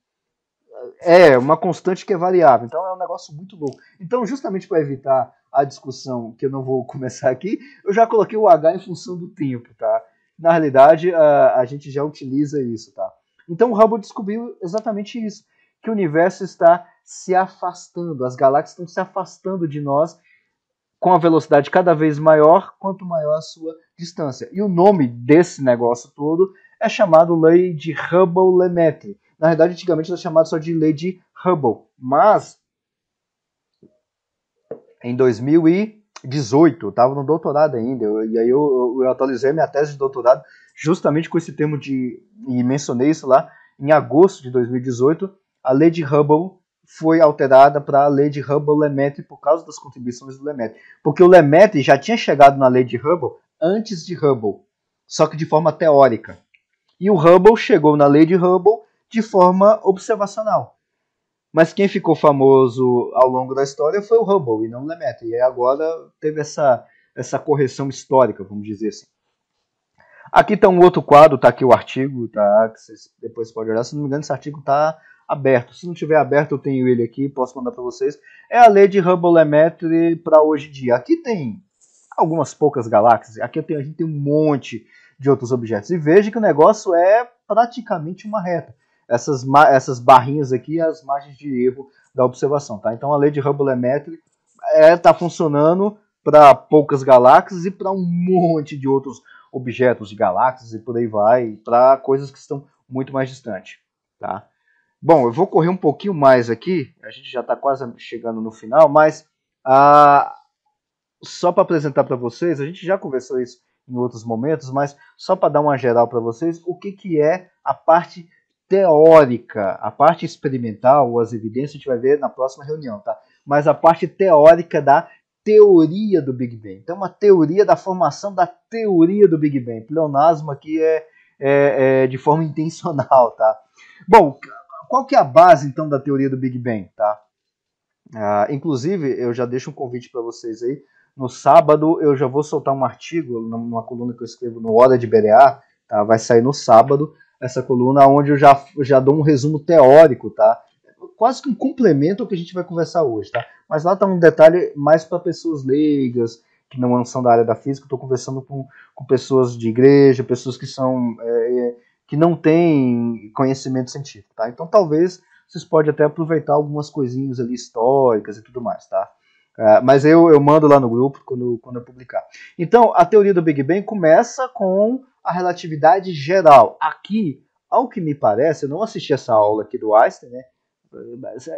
é uma constante que é variável. Então é um negócio muito louco. Então, justamente para evitar a discussão que eu não vou começar aqui, eu já coloquei o H em função do tempo, tá? Na realidade, a, a gente já utiliza isso, tá? Então o Hubble descobriu exatamente isso, que o universo está se afastando, as galáxias estão se afastando de nós com a velocidade cada vez maior, quanto maior a sua distância. E o nome desse negócio todo é chamado Lei de Hubble-Lemaitre, na verdade, antigamente era chamada só de Lei de Hubble, mas em 2018, eu estava no doutorado ainda, eu, e aí eu, eu, atualizei minha tese de doutorado justamente com esse termo de, e mencionei isso lá, em agosto de 2018, a Lei de Hubble foi alterada para a lei de Hubble-Lemaitre por causa das contribuições do Lemaitre. Porque o Lemaitre já tinha chegado na lei de Hubble antes de Hubble, só que de forma teórica. E o Hubble chegou na lei de Hubble de forma observacional. Mas quem ficou famoso ao longo da história foi o Hubble e não o Lemaitre. E agora teve essa, essa correção histórica, vamos dizer assim. Aqui está um outro quadro, está aqui o artigo, tá? Que vocês depois podem olhar. Se não me engano, esse artigo está aberto. Se não tiver aberto, eu tenho ele aqui, posso mandar para vocês. É a lei de Hubble-Lemaitre para hoje em dia. Aqui tem algumas poucas galáxias. Aqui tenho, a gente tem um monte de outros objetos. E veja que o negócio é praticamente uma reta essas, essas barrinhas aqui, as margens de erro da observação, tá? Então a lei de Hubble-Lemaître está é, é tá funcionando para poucas galáxias e para um monte de outros objetos de galáxias e por aí vai, para coisas que estão muito mais distantes, tá? Bom, eu vou correr um pouquinho mais aqui, a gente já está quase chegando no final, mas ah, só para apresentar para vocês, a gente já conversou isso em outros momentos, mas só para dar uma geral para vocês, o que, que é a parte teórica. A parte experimental ou as evidências a gente vai ver na próxima reunião, tá? Mas a parte teórica da teoria do Big Bang. Então, uma teoria da formação da teoria do Big Bang. Pleonasmo aqui é, é, é de forma intencional, tá? Bom, qual que é a base então da teoria do Big Bang, tá? Ah, inclusive, eu já deixo um convite para vocês aí. No sábado eu já vou soltar um artigo numa coluna que eu escrevo no Hora de Berear, tá? Vai sair no sábado essa coluna, onde eu já, já dou um resumo teórico, tá? Quase que um complemento ao que a gente vai conversar hoje, tá? Mas lá tá um detalhe mais para pessoas leigas, que não são da área da física, estou conversando com, com pessoas de igreja, pessoas que são é, que não têm conhecimento científico, tá? Então talvez vocês podem até aproveitar algumas coisinhas ali históricas e tudo mais, tá? É, mas eu, eu mando lá no grupo quando, quando eu publicar. Então, a teoria do Big Bang começa com a relatividade geral. Aqui, ao que me parece, eu não assisti essa aula aqui do Einstein, né?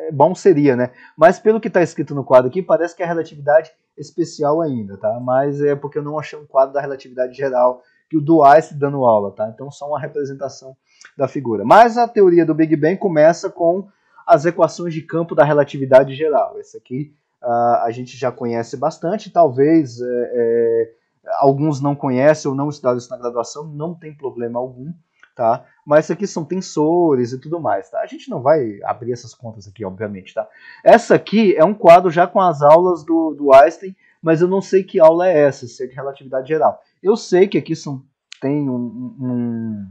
É bom seria, né? Mas pelo que está escrito no quadro aqui, parece que é a relatividade especial ainda, tá? Mas é porque eu não achei um quadro da relatividade geral que o do Einstein dando aula, tá? Então, só uma representação da figura. Mas a teoria do Big Bang começa com as equações de campo da relatividade geral. Essa aqui uh, a gente já conhece bastante, talvez é, é, alguns não conhecem ou não estudaram isso na graduação, não tem problema algum, tá? Mas isso aqui são tensores e tudo mais, tá? A gente não vai abrir essas contas aqui, obviamente, tá? Essa aqui é um quadro já com as aulas do, do Einstein, mas eu não sei que aula é essa, se é de relatividade geral. Eu sei que aqui são, tem um,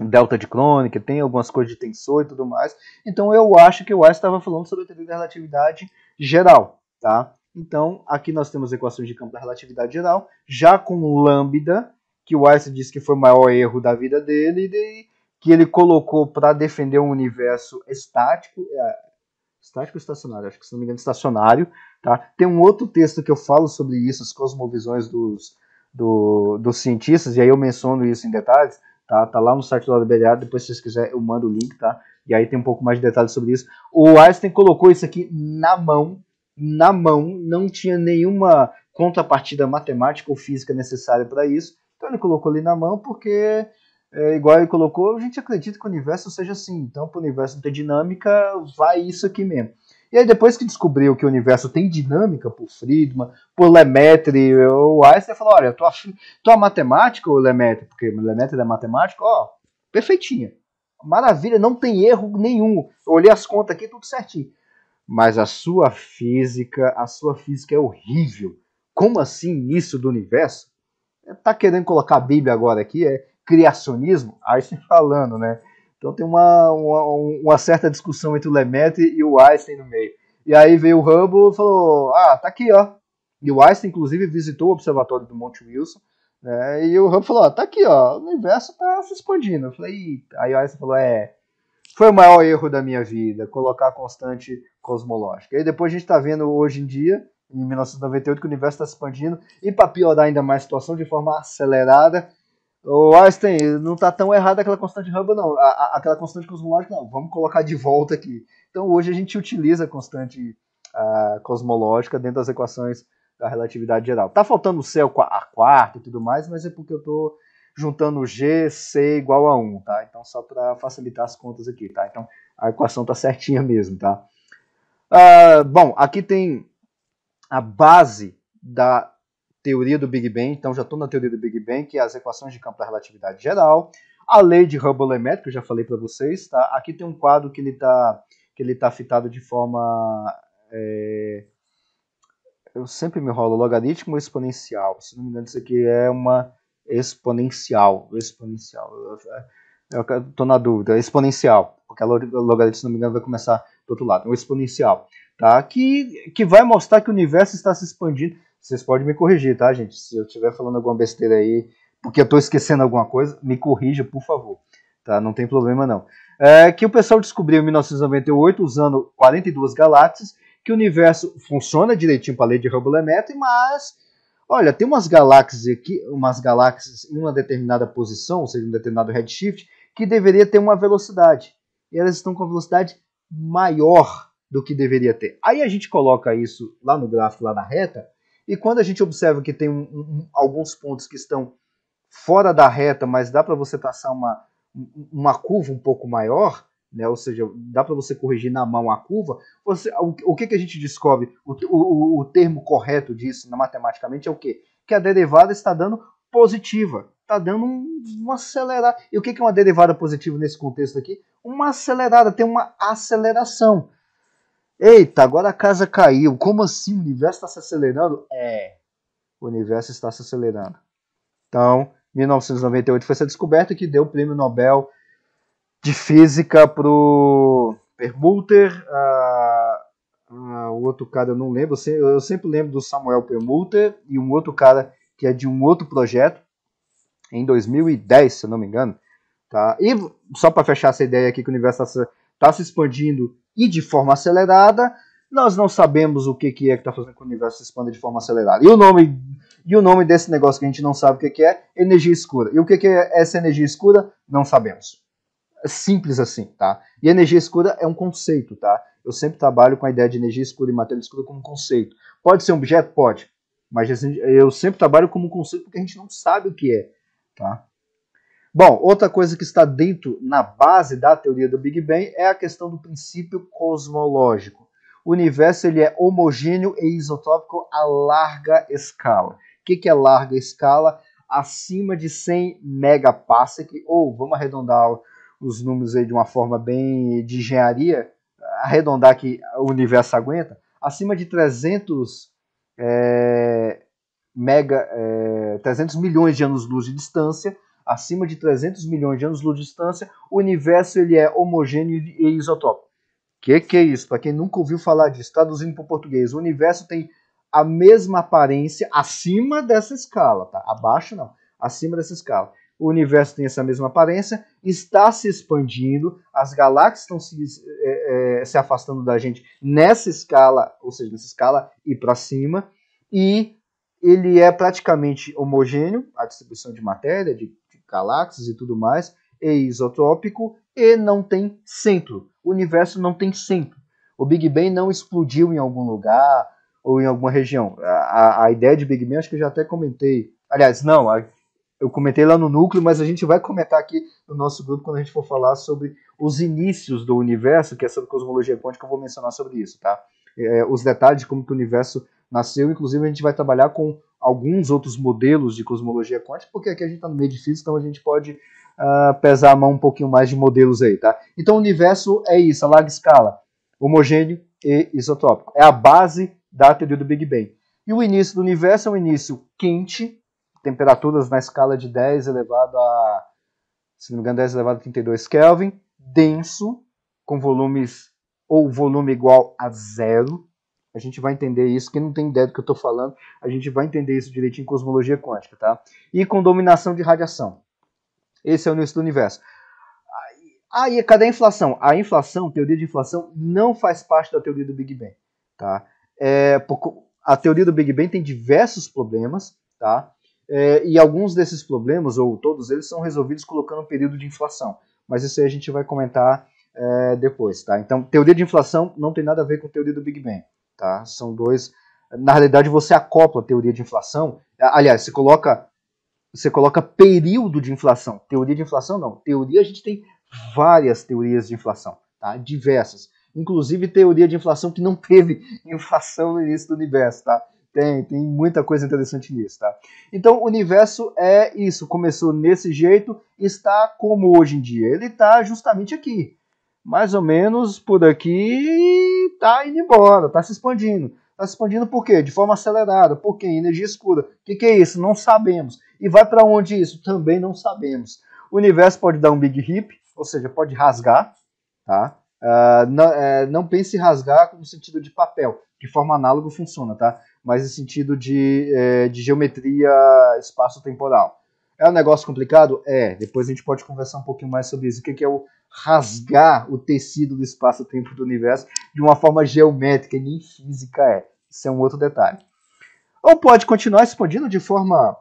um delta de crônica, tem algumas coisas de tensor e tudo mais. Então eu acho que o Einstein estava falando sobre a teoria da relatividade geral, tá? Então, aqui nós temos equações de campo da relatividade geral, já com lambda, que o Einstein disse que foi o maior erro da vida dele, de, que ele colocou para defender um universo estático, é, estático ou estacionário, acho que se não me engano, estacionário, tá? Tem um outro texto que eu falo sobre isso, as cosmovisões dos, do, dos cientistas, e aí eu menciono isso em detalhes, tá? Tá lá no site do Labeljado, depois se vocês quiserem eu mando o link, tá? E aí tem um pouco mais de detalhes sobre isso. O Einstein colocou isso aqui na mão, na mão, não tinha nenhuma contrapartida matemática ou física necessária para isso. Então ele colocou ali na mão porque, é, igual ele colocou, a gente acredita que o universo seja assim. Então, para o universo ter dinâmica, vai isso aqui mesmo. E aí depois que descobriu que o universo tem dinâmica por Friedman, por Lemaitre, o Einstein falou, olha, tua, tua matemática, o Lemaitre, porque Lemaitre é matemático, ó, perfeitinha. Maravilha, não tem erro nenhum. Eu olhei as contas aqui, tudo certinho. Mas a sua física, a sua física é horrível. Como assim isso do universo? É, tá querendo colocar a Bíblia agora aqui? É criacionismo? Einstein falando, né? Então tem uma, uma, uma certa discussão entre o Lemaitre e o Einstein no meio. E aí veio o Hubble e falou: Ah, tá aqui, ó. E o Einstein, inclusive, visitou o observatório do Monte Wilson né? E o Hub falou, ó, tá aqui, ó, o universo tá se expandindo. Eu falei, Eita. aí o Einstein falou, é, foi o maior erro da minha vida, colocar a constante cosmológica. E depois a gente tá vendo hoje em dia, em 1998, que o universo está se expandindo, e para piorar ainda mais a situação de forma acelerada, o Einstein, não tá tão errado aquela constante Hubble, não. A, a, aquela constante cosmológica, não. Vamos colocar de volta aqui. Então hoje a gente utiliza a constante ah, cosmológica dentro das equações da relatividade geral. Tá faltando o C, a quarta e tudo mais, mas é porque eu tô juntando G, C igual a 1, tá? Então, só para facilitar as contas aqui, tá? Então, a equação tá certinha mesmo, tá? Uh, bom, aqui tem a base da teoria do Big Bang, então já estou na teoria do Big Bang, que é as equações de campo da relatividade geral, a lei de Hubble-Lemaitre, é que eu já falei para vocês, tá? Aqui tem um quadro que ele está que ele tá fitado de forma é, eu sempre me rolo logaritmo ou exponencial. Se não me engano, isso aqui é uma exponencial. Exponencial. Eu tô na dúvida. Exponencial. Porque a logaritmo, se não me engano, vai começar do outro lado. É um exponencial. Tá? Que, que vai mostrar que o universo está se expandindo. Vocês podem me corrigir, tá, gente? Se eu estiver falando alguma besteira aí, porque eu estou esquecendo alguma coisa, me corrija, por favor. Tá? Não tem problema, não. É, que o pessoal descobriu em 1998 usando 42 galáxias que o universo funciona direitinho para a lei de Hubble-Lemaître, é mas olha, tem umas galáxias aqui, umas galáxias em uma determinada posição, ou seja, um determinado redshift, que deveria ter uma velocidade. E elas estão com velocidade maior do que deveria ter. Aí a gente coloca isso lá no gráfico, lá na reta, e quando a gente observa que tem um, um, alguns pontos que estão fora da reta, mas dá para você traçar uma, uma curva um pouco maior, né? Ou seja, dá para você corrigir na mão a curva. Você, o, o que, que a gente descobre? O, o, o termo correto disso na matematicamente é o quê? Que a derivada está dando positiva. Está dando um, um E o que, que é uma derivada positiva nesse contexto aqui? Uma acelerada, tem uma aceleração. Eita, agora a casa caiu. Como assim? O universo está se acelerando? É, o universo está se acelerando. Então, 1998 foi essa descoberta que deu o prêmio Nobel de física pro Permuter, a, o outro cara eu não lembro, eu sempre lembro do Samuel Permuter e um outro cara que é de um outro projeto, em 2010, se eu não me engano. Tá? E só para fechar essa ideia aqui que o universo está tá se expandindo e de forma acelerada, nós não sabemos o que, que é que está fazendo com o universo se expanda de forma acelerada. E o nome e o nome desse negócio que a gente não sabe o que, que é, energia escura. E o que, que é essa energia escura, não sabemos simples assim, tá? E energia escura é um conceito, tá? Eu sempre trabalho com a ideia de energia escura e matéria escura como conceito. Pode ser um objeto? Pode. Mas assim, eu sempre trabalho como conceito porque a gente não sabe o que é, tá? Bom, outra coisa que está dentro na base da teoria do Big Bang é a questão do princípio cosmológico. O universo ele é homogêneo e isotrópico a larga escala. O que, que é larga escala? Acima de 100 megaparsec. ou vamos arredondar os números aí de uma forma bem de engenharia, arredondar que o universo aguenta, acima de 300 é, eh, mega, é, eh, 300 milhões de anos-luz de distância, acima de 300 milhões de anos-luz de distância, o universo ele é homogêneo e isotópico. Que que é isso? Para quem nunca ouviu falar disso, traduzindo para o português, o universo tem a mesma aparência acima dessa escala, tá? Abaixo não, acima dessa escala o universo tem essa mesma aparência, está se expandindo, as galáxias estão se, é, é, se afastando da gente nessa escala, ou seja, nessa escala e para cima, e ele é praticamente homogêneo, a distribuição de matéria, de, de galáxias e tudo mais, é isotrópico e não tem centro. O universo não tem centro. O Big Bang não explodiu em algum lugar ou em alguma região. A, a, a ideia de Big Bang acho que eu já até comentei. Aliás, não, a, eu comentei lá no núcleo, mas a gente vai comentar aqui no nosso grupo quando a gente for falar sobre os inícios do universo, que é sobre cosmologia quântica, eu vou mencionar sobre isso, tá? É, os detalhes de como que o universo nasceu, inclusive a gente vai trabalhar com alguns outros modelos de cosmologia quântica, porque aqui a gente está no meio difícil, então a gente pode uh, pesar a mão um pouquinho mais de modelos aí, tá? Então o universo é isso, a larga escala, homogêneo e isotópico. É a base da teoria do Big Bang. E o início do universo é um início quente, temperaturas na escala de 10 elevado a, se não me engano, 10 elevado a 32 Kelvin, denso, com volumes ou volume igual a zero. A gente vai entender isso, quem não tem ideia do que eu estou falando, a gente vai entender isso direitinho em cosmologia quântica, tá? E com dominação de radiação. Esse é o início do universo. Aí, ah, cadê a inflação? A inflação, teoria de inflação, não faz parte da teoria do Big Bang, tá? É, a teoria do Big Bang tem diversos problemas, tá? É, e alguns desses problemas, ou todos eles, são resolvidos colocando um período de inflação. Mas isso aí a gente vai comentar é, depois, tá? Então, teoria de inflação não tem nada a ver com teoria do Big Bang, tá? São dois... Na realidade, você acopla a teoria de inflação... Aliás, você coloca, você coloca período de inflação. Teoria de inflação, não. Teoria, a gente tem várias teorias de inflação, tá? Diversas. Inclusive, teoria de inflação que não teve inflação no início do universo, tá? Tem, tem muita coisa interessante nisso, tá? Então, o universo é isso, começou nesse jeito, está como hoje em dia. Ele está justamente aqui. Mais ou menos por aqui, tá indo embora, está se expandindo. está se expandindo por quê? De forma acelerada. Por quê? Energia escura. O que, que é isso? Não sabemos. E vai para onde isso? Também não sabemos. O universo pode dar um big hip, ou seja, pode rasgar, tá? Uh, não, é, não, pense em rasgar no sentido de papel, de forma análoga funciona, tá? Mas no sentido de, é, de geometria espaço-temporal. É um negócio complicado? É. Depois a gente pode conversar um pouquinho mais sobre isso. O é que é o rasgar o tecido do espaço-tempo do universo de uma forma geométrica, e nem física é. Isso é um outro detalhe. Ou pode continuar expandindo de forma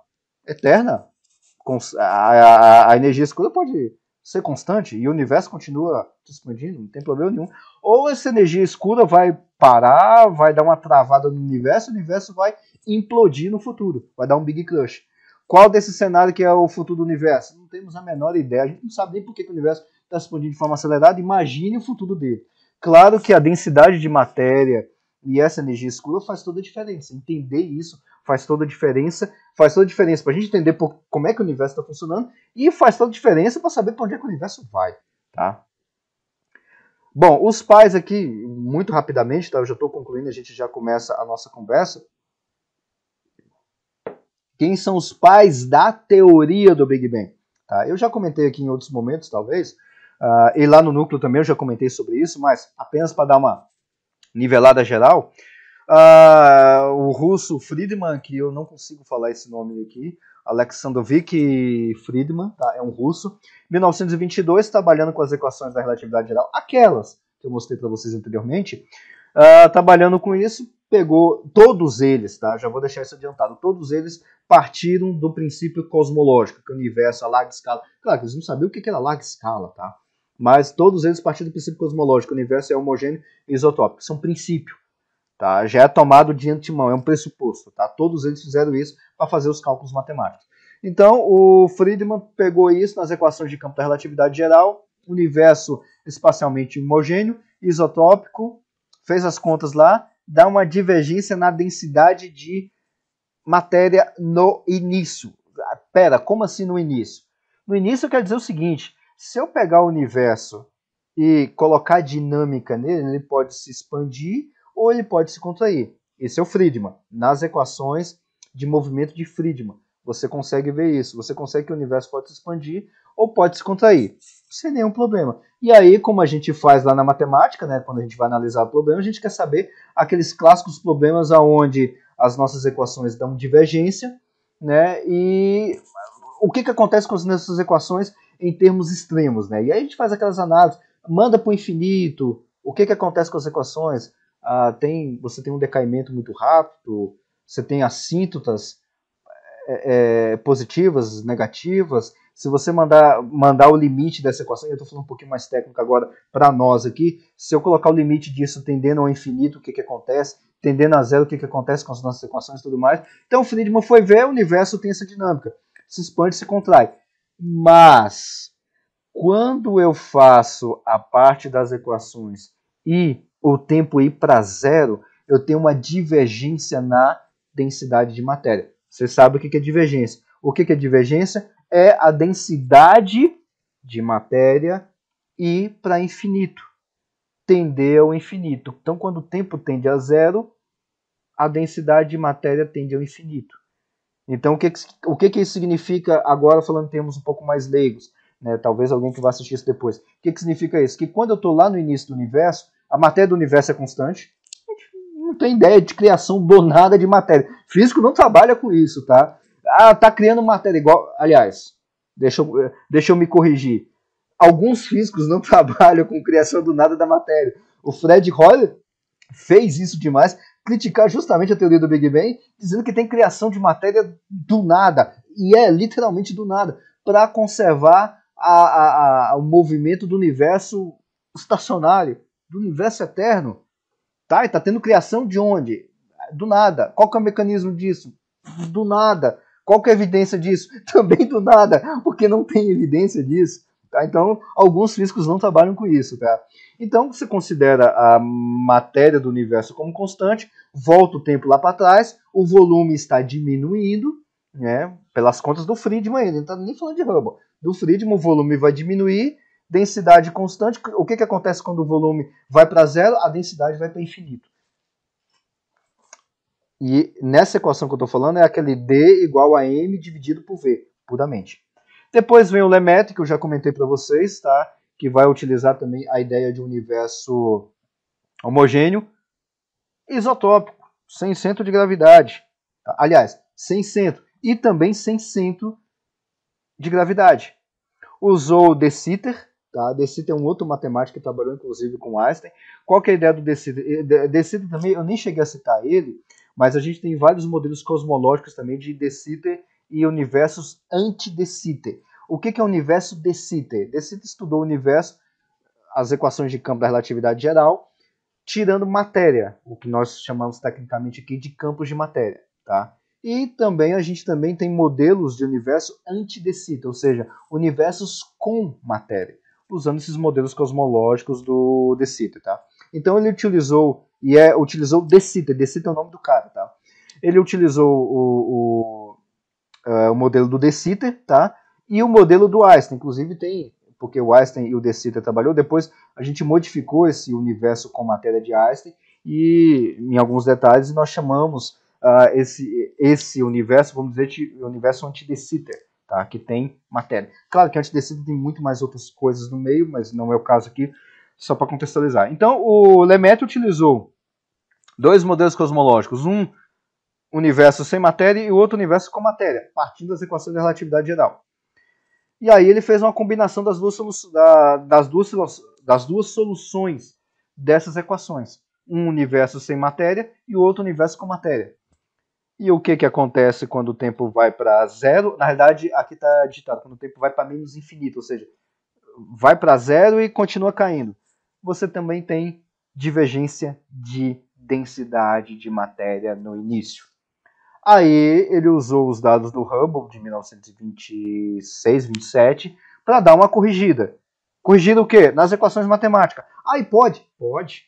eterna. A, a, a energia escura pode ser constante e o universo continua se expandindo, não tem problema nenhum. Ou essa energia escura vai parar, vai dar uma travada no universo, o universo vai implodir no futuro, vai dar um Big Crush. Qual desse cenário que é o futuro do universo? Não temos a menor ideia, a gente não sabe nem por que, que o universo está expandindo de forma acelerada, imagine o futuro dele. Claro que a densidade de matéria e essa energia escura faz toda a diferença. Entender isso faz toda a diferença. Faz toda a diferença para a gente entender por, como é que o universo está funcionando e faz toda a diferença para saber para onde é que o universo vai, tá? Bom, os pais aqui, muito rapidamente, tá? Eu já estou concluindo, a gente já começa a nossa conversa. Quem são os pais da teoria do Big Bang? Tá? Eu já comentei aqui em outros momentos, talvez, uh, e lá no núcleo também eu já comentei sobre isso, mas apenas para dar uma nivelada geral, Uh, o russo Friedman, que eu não consigo falar esse nome aqui, Alexandrovich Friedman, tá? é um russo, 1922, trabalhando com as equações da relatividade geral, aquelas que eu mostrei para vocês anteriormente, uh, trabalhando com isso, pegou todos eles, tá? já vou deixar isso adiantado, todos eles partiram do princípio cosmológico, que o universo é a larga escala, claro que eles não sabiam o que era larga escala, tá? mas todos eles partiram do princípio cosmológico, o universo é homogêneo e isotópico, são é princípio. Tá? Já é tomado de antemão, é um pressuposto. Tá? Todos eles fizeram isso para fazer os cálculos matemáticos. Então, o Friedman pegou isso nas equações de campo da relatividade geral, universo espacialmente homogêneo, isotópico, fez as contas lá, dá uma divergência na densidade de matéria no início. Pera, como assim no início? No início quer dizer o seguinte: se eu pegar o universo e colocar dinâmica nele, ele pode se expandir ou ele pode se contrair. Esse é o Friedman. Nas equações de movimento de Friedman, você consegue ver isso. Você consegue que o universo pode se expandir ou pode se contrair, sem nenhum problema. E aí, como a gente faz lá na matemática, né, quando a gente vai analisar o problema, a gente quer saber aqueles clássicos problemas aonde as nossas equações dão divergência, né, e o que, que acontece com as nossas equações em termos extremos, né? E aí a gente faz aquelas análises, manda para o infinito, o que, que acontece com as equações, ah, tem, você tem um decaimento muito rápido, você tem assíntotas é, é, positivas, negativas. Se você mandar, mandar o limite dessa equação, eu estou falando um pouquinho mais técnico agora para nós aqui, se eu colocar o limite disso tendendo ao infinito, o que, que acontece? Tendendo a zero, o que, que acontece com as nossas equações e tudo mais. Então, Friedman foi ver, o universo tem essa dinâmica. Se expande, se contrai. Mas, quando eu faço a parte das equações e o tempo ir para zero, eu tenho uma divergência na densidade de matéria. Você sabe o que é divergência. O que é divergência? É a densidade de matéria ir para infinito, tender ao infinito. Então, quando o tempo tende a zero, a densidade de matéria tende ao infinito. Então, o que, o que, que isso significa agora, falando em termos um pouco mais leigos? Né? Talvez alguém que vá assistir isso depois. O que, que significa isso? Que quando eu estou lá no início do universo, a matéria do universo é constante. A gente não tem ideia de criação do nada de matéria. Físico não trabalha com isso, tá? Ah, tá criando matéria igual. Aliás, deixa eu, deixa eu me corrigir. Alguns físicos não trabalham com criação do nada da matéria. O Fred Hoyle fez isso demais, criticar justamente a teoria do Big Bang, dizendo que tem criação de matéria do nada, e é literalmente do nada, para conservar a, a, a, o movimento do universo estacionário do universo eterno. Tá? E tá tendo criação de onde? Do nada. Qual que é o mecanismo disso? Do nada. Qual que é a evidência disso? Também do nada, porque não tem evidência disso. Tá? Então, alguns físicos não trabalham com isso. Tá? Então, você considera a matéria do universo como constante, volta o tempo lá para trás, o volume está diminuindo, né? pelas contas do Friedman, ele não está nem falando de Hubble. Do Friedman, o volume vai diminuir, densidade constante. O que, que acontece quando o volume vai para zero? A densidade vai para infinito. E nessa equação que eu estou falando é aquele D igual a M dividido por V, puramente. Depois vem o Lemaitre, que eu já comentei para vocês, tá? que vai utilizar também a ideia de um universo homogêneo, isotópico, sem centro de gravidade. Tá? Aliás, sem centro. E também sem centro de gravidade. Usou De Sitter, Tá? A DC tem um outro matemático que trabalhou inclusive com Einstein. Qual que é a ideia do Decida? Eh, Decida também, eu nem cheguei a citar ele, mas a gente tem vários modelos cosmológicos também de Decida e universos anti-Decida. O que, que é o universo Decida? Decida estudou o universo, as equações de campo da relatividade geral, tirando matéria, o que nós chamamos tecnicamente aqui de campos de matéria. Tá? E também a gente também tem modelos de universo anti-Decida, ou seja, universos com matéria usando esses modelos cosmológicos do De Sitter, tá? Então ele utilizou e é utilizou De Sitter, De Sitter é o nome do cara, tá? Ele utilizou o, o, uh, o modelo do De Sitter, tá? E o modelo do Einstein, inclusive tem porque o Einstein e o De Sitter trabalhou depois, a gente modificou esse universo com matéria de Einstein e em alguns detalhes nós chamamos uh, esse, esse universo, vamos dizer, de universo anti-De Sitter tá? que tem matéria. Claro que a antidecida tem muito mais outras coisas no meio, mas não é o caso aqui, só para contextualizar. Então, o Lemaitre utilizou dois modelos cosmológicos, um universo sem matéria e o outro universo com matéria, partindo das equações da relatividade geral. E aí ele fez uma combinação das duas, da, das duas, das duas soluções dessas equações. Um universo sem matéria e outro universo com matéria. E o que, que acontece quando o tempo vai para zero? Na verdade, aqui está ditado: quando o tempo vai para menos infinito, ou seja, vai para zero e continua caindo. Você também tem divergência de densidade de matéria no início. Aí ele usou os dados do Hubble de 1926, 27 para dar uma corrigida. Corrigida o quê? Nas equações matemáticas. Aí pode? Pode.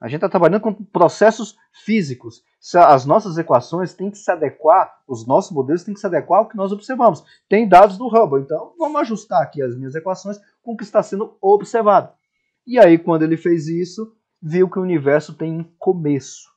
A gente está trabalhando com processos físicos. As nossas equações têm que se adequar, os nossos modelos têm que se adequar ao que nós observamos. Tem dados do Hubble, então vamos ajustar aqui as minhas equações com o que está sendo observado. E aí, quando ele fez isso, viu que o universo tem um começo.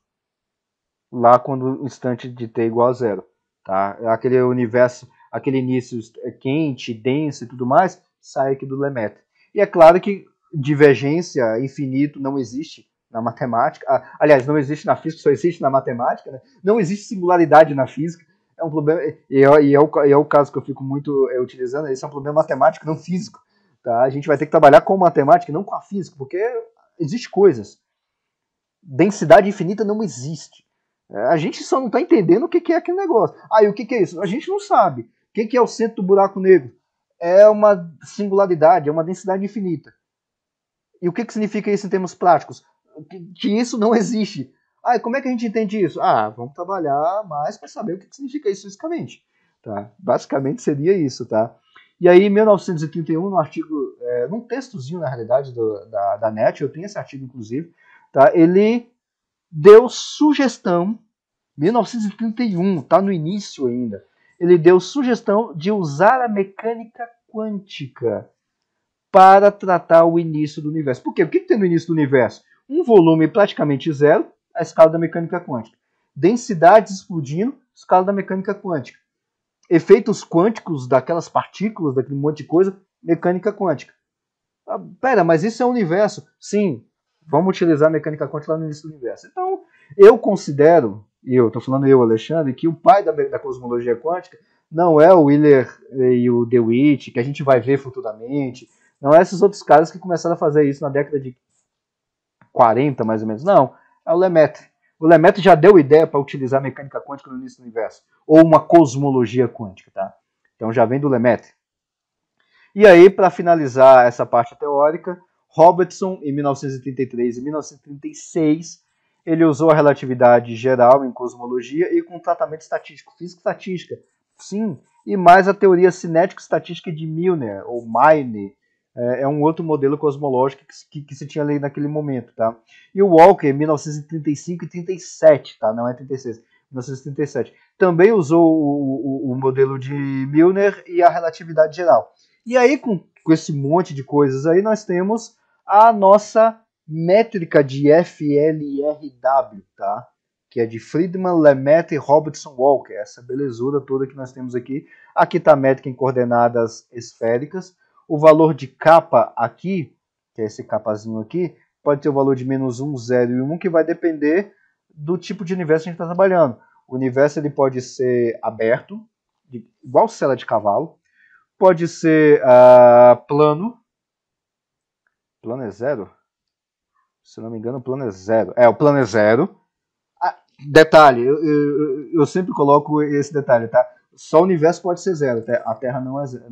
Lá quando o instante de t igual a zero. Tá? Aquele universo, aquele início é quente, denso e tudo mais, sai aqui do Lemaitre. E é claro que divergência, infinito, não existe na matemática. Ah, aliás, não existe na física, só existe na matemática. Né? Não existe singularidade na física. É um problema, e é, e é, o, e é o caso que eu fico muito é, utilizando, esse é um problema matemático, não físico. Tá? A gente vai ter que trabalhar com matemática, não com a física, porque existem coisas. Densidade infinita não existe. É, a gente só não está entendendo o que, que é aquele negócio. Ah, e o que, que é isso? A gente não sabe. O que, que é o centro do buraco negro? É uma singularidade, é uma densidade infinita. E o que, que significa isso em termos práticos? que, que isso não existe. Ah, como é que a gente entende isso? Ah, vamos trabalhar mais para saber o que significa isso fisicamente. Tá? Basicamente seria isso, tá? E aí, em 1931, no artigo, é, num textozinho, na realidade, do, da, da NET, eu tenho esse artigo, inclusive, tá? ele deu sugestão, 1931, tá no início ainda, ele deu sugestão de usar a mecânica quântica para tratar o início do universo. Por quê? O que tem no início do universo? um volume praticamente zero, a escala da mecânica quântica. Densidades explodindo, escala da mecânica quântica. Efeitos quânticos daquelas partículas, daquele monte de coisa, mecânica quântica. Ah, pera, mas isso é o universo? Sim, vamos utilizar a mecânica quântica lá no início do universo. Então, eu considero, e eu estou falando eu, Alexandre, que o pai da, da cosmologia quântica não é o Wheeler e o DeWitt, que a gente vai ver futuramente, não é esses outros caras que começaram a fazer isso na década de 40 mais ou menos. Não, é o Lemaitre. O Lemaitre já deu ideia para utilizar a mecânica quântica no início do universo, ou uma cosmologia quântica, tá? Então já vem do Lemaitre. E aí, para finalizar essa parte teórica, Robertson, em 1933 e 1936, ele usou a relatividade geral em cosmologia e com tratamento estatístico, físico-estatística, sim, e mais a teoria cinético-estatística de Milner, ou Mine, é, é um outro modelo cosmológico que, que, que, se tinha ali naquele momento, tá? E o Walker, 1935 e 37, tá? Não é 36, 1937. Também usou o, o, o modelo de Milner e a relatividade geral. E aí, com, com esse monte de coisas aí, nós temos a nossa métrica de FLRW, tá? que é de Friedman, Lemaitre e Robertson Walker, essa belezura toda que nós temos aqui. Aqui está a métrica em coordenadas esféricas, o valor de capa aqui, que é esse capazinho aqui, pode ter o valor de menos 1, 0 e 1, que vai depender do tipo de universo que a gente está trabalhando. O universo ele pode ser aberto, igual cela de cavalo, pode ser uh, plano. Plano é zero? Se não me engano, o plano é zero. É, o plano é zero. Ah, detalhe, eu, eu, eu, sempre coloco esse detalhe, tá? Só o universo pode ser zero, tá? a Terra não é zero.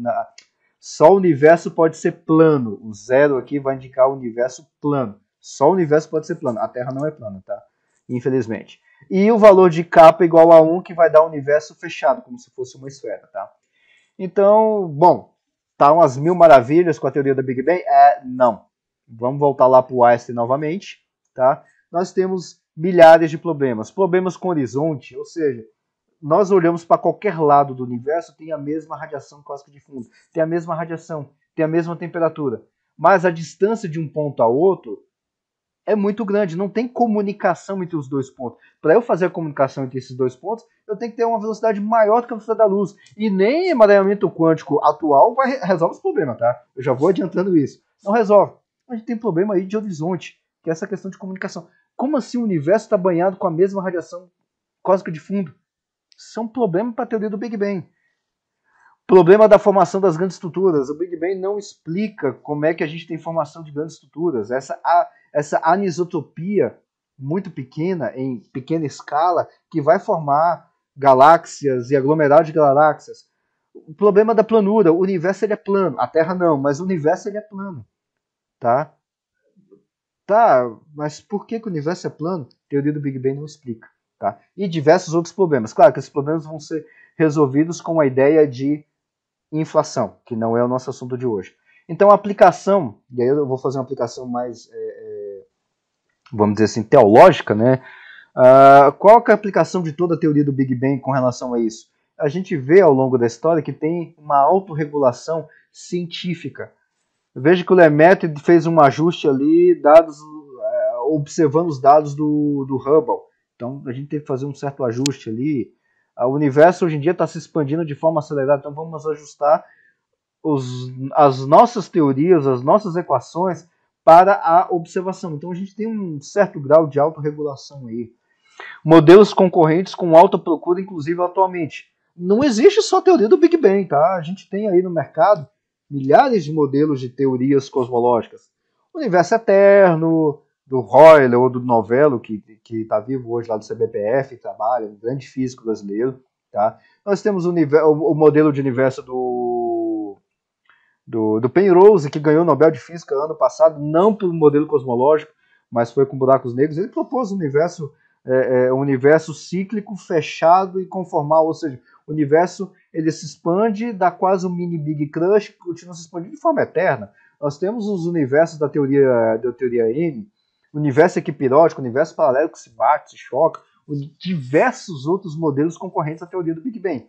Só o universo pode ser plano. O zero aqui vai indicar o universo plano. Só o universo pode ser plano. A Terra não é plana, tá? Infelizmente. E o valor de capa igual a 1, que vai dar o universo fechado, como se fosse uma esfera, tá? Então, bom, tá umas mil maravilhas com a teoria da Big Bang? É, não. Vamos voltar lá para o Einstein novamente, tá? Nós temos milhares de problemas. Problemas com horizonte, ou seja, nós olhamos para qualquer lado do universo, tem a mesma radiação cósmica de fundo, tem a mesma radiação, tem a mesma temperatura. Mas a distância de um ponto a outro é muito grande, não tem comunicação entre os dois pontos. Para eu fazer a comunicação entre esses dois pontos, eu tenho que ter uma velocidade maior do que a velocidade da luz. E nem emaranhamento quântico atual vai, resolve esse problema, tá? Eu já vou adiantando isso. Não resolve. A gente tem problema aí de horizonte, que é essa questão de comunicação. Como assim o universo está banhado com a mesma radiação cósmica de fundo? Isso é um problema para a teoria do Big Bang. Problema da formação das grandes estruturas. O Big Bang não explica como é que a gente tem formação de grandes estruturas. Essa, essa anisotropia muito pequena, em pequena escala, que vai formar galáxias e aglomerar de galáxias. O problema da planura, o universo ele é plano, a Terra não, mas o universo ele é plano, tá? Tá, mas por que, que o universo é plano? A teoria do Big Bang não explica. Tá? E diversos outros problemas. Claro que esses problemas vão ser resolvidos com a ideia de inflação, que não é o nosso assunto de hoje. Então, a aplicação, e aí eu vou fazer uma aplicação mais, é, é, vamos dizer assim, teológica, né? Uh, qual é a aplicação de toda a teoria do Big Bang com relação a isso? A gente vê ao longo da história que tem uma autorregulação científica. Veja que o Lemaitre fez um ajuste ali, dados, é, observando os dados do, do Hubble então a gente tem que fazer um certo ajuste ali. Ah, o universo hoje em dia está se expandindo de forma acelerada, então vamos ajustar os, as nossas teorias, as nossas equações para a observação. Então a gente tem um certo grau de autorregulação aí. Modelos concorrentes com alta procura, inclusive atualmente. Não existe só a teoria do Big Bang, tá? A gente tem aí no mercado milhares de modelos de teorias cosmológicas. Universo é eterno, do Royler ou do Novello, que está vivo hoje lá do CBPF, trabalha, um grande físico brasileiro. Tá? Nós temos o, o modelo de universo do, do, do Penrose, que ganhou o Nobel de Física ano passado, não pelo modelo cosmológico, mas foi com buracos negros. Ele propôs o um universo, é, é, um universo cíclico, fechado e conformal, ou seja, o universo ele se expande, dá quase um mini Big Crunch, continua se expandindo de forma eterna. Nós temos os universos da teoria, da teoria M, universo equipilótico, universo paralelo que se bate, se choca, diversos outros modelos concorrentes à teoria do Big Bang.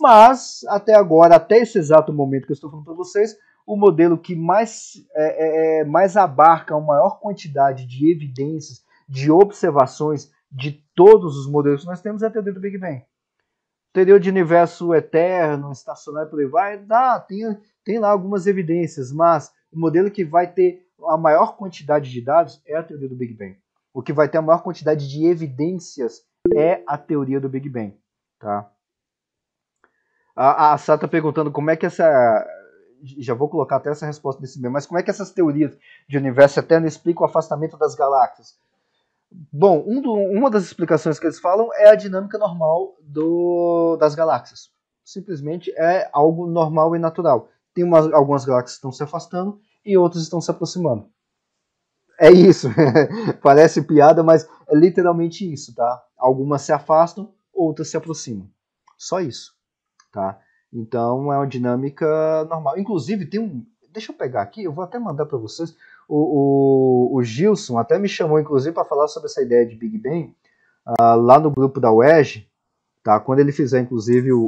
Mas, até agora, até esse exato momento que eu estou falando para vocês, o modelo que mais, é, é, é mais abarca a maior quantidade de evidências, de observações de todos os modelos que nós temos é a teoria do Big Bang. Teoria de universo eterno, estacionário, por aí vai, dá, tem, tem lá algumas evidências, mas o modelo que vai ter a maior quantidade de dados é a teoria do Big Bang. O que vai ter a maior quantidade de evidências é a teoria do Big Bang. Tá? A, a Sata tá perguntando como é que essa. Já vou colocar até essa resposta nesse meio, mas como é que essas teorias de universo eterno explicam o afastamento das galáxias? Bom, um do, uma das explicações que eles falam é a dinâmica normal do, das galáxias. Simplesmente é algo normal e natural. Tem umas, algumas galáxias que estão se afastando e outros estão se aproximando. É isso. Parece piada, mas é literalmente isso, tá? Algumas se afastam, outras se aproximam. Só isso, tá? Então é uma dinâmica normal. Inclusive tem um, deixa eu pegar aqui, eu vou até mandar para vocês. O, o, o, Gilson até me chamou, inclusive, para falar sobre essa ideia de Big Bang uh, lá no grupo da UEG, tá? Quando ele fizer, inclusive, o,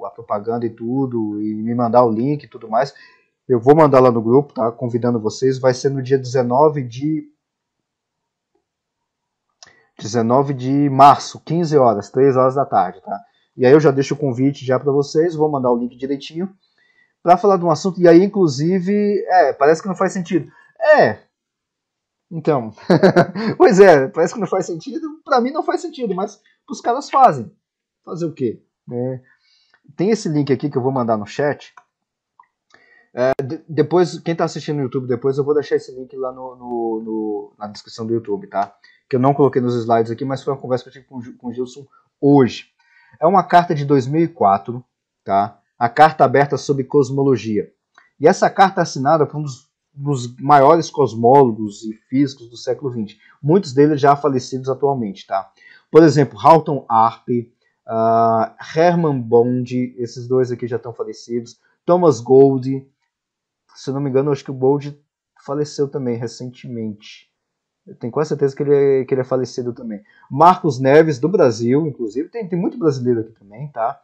o, a propaganda e tudo, e me mandar o link e tudo mais, eu vou mandar lá no grupo, tá? Convidando vocês. Vai ser no dia 19 de. 19 de março, 15 horas, 3 horas da tarde, tá? E aí eu já deixo o convite já para vocês, vou mandar o link direitinho para falar de um assunto e aí inclusive, é, parece que não faz sentido. É. Então, pois é, parece que não faz sentido, para mim não faz sentido, mas os caras fazem. Fazer o quê? É. Tem esse link aqui que eu vou mandar no chat, é, depois, quem tá assistindo no YouTube depois, eu vou deixar esse link lá no, no, no, na descrição do YouTube, tá? Que eu não coloquei nos slides aqui, mas foi uma conversa que eu tive com, com o Gilson hoje. É uma carta de 2004, tá? A carta aberta sobre cosmologia. E essa carta é assinada por um dos, dos maiores cosmólogos e físicos do século XX. Muitos deles já falecidos atualmente, tá? Por exemplo, Halton Arp, uh, ah, Herman Bond, esses dois aqui já estão falecidos, Thomas Gold, se eu não me engano, acho que o Bold faleceu também recentemente. Eu tenho quase certeza que ele, é, que ele é falecido também. Marcos Neves, do Brasil, inclusive. Tem, tem muito brasileiro aqui também, tá?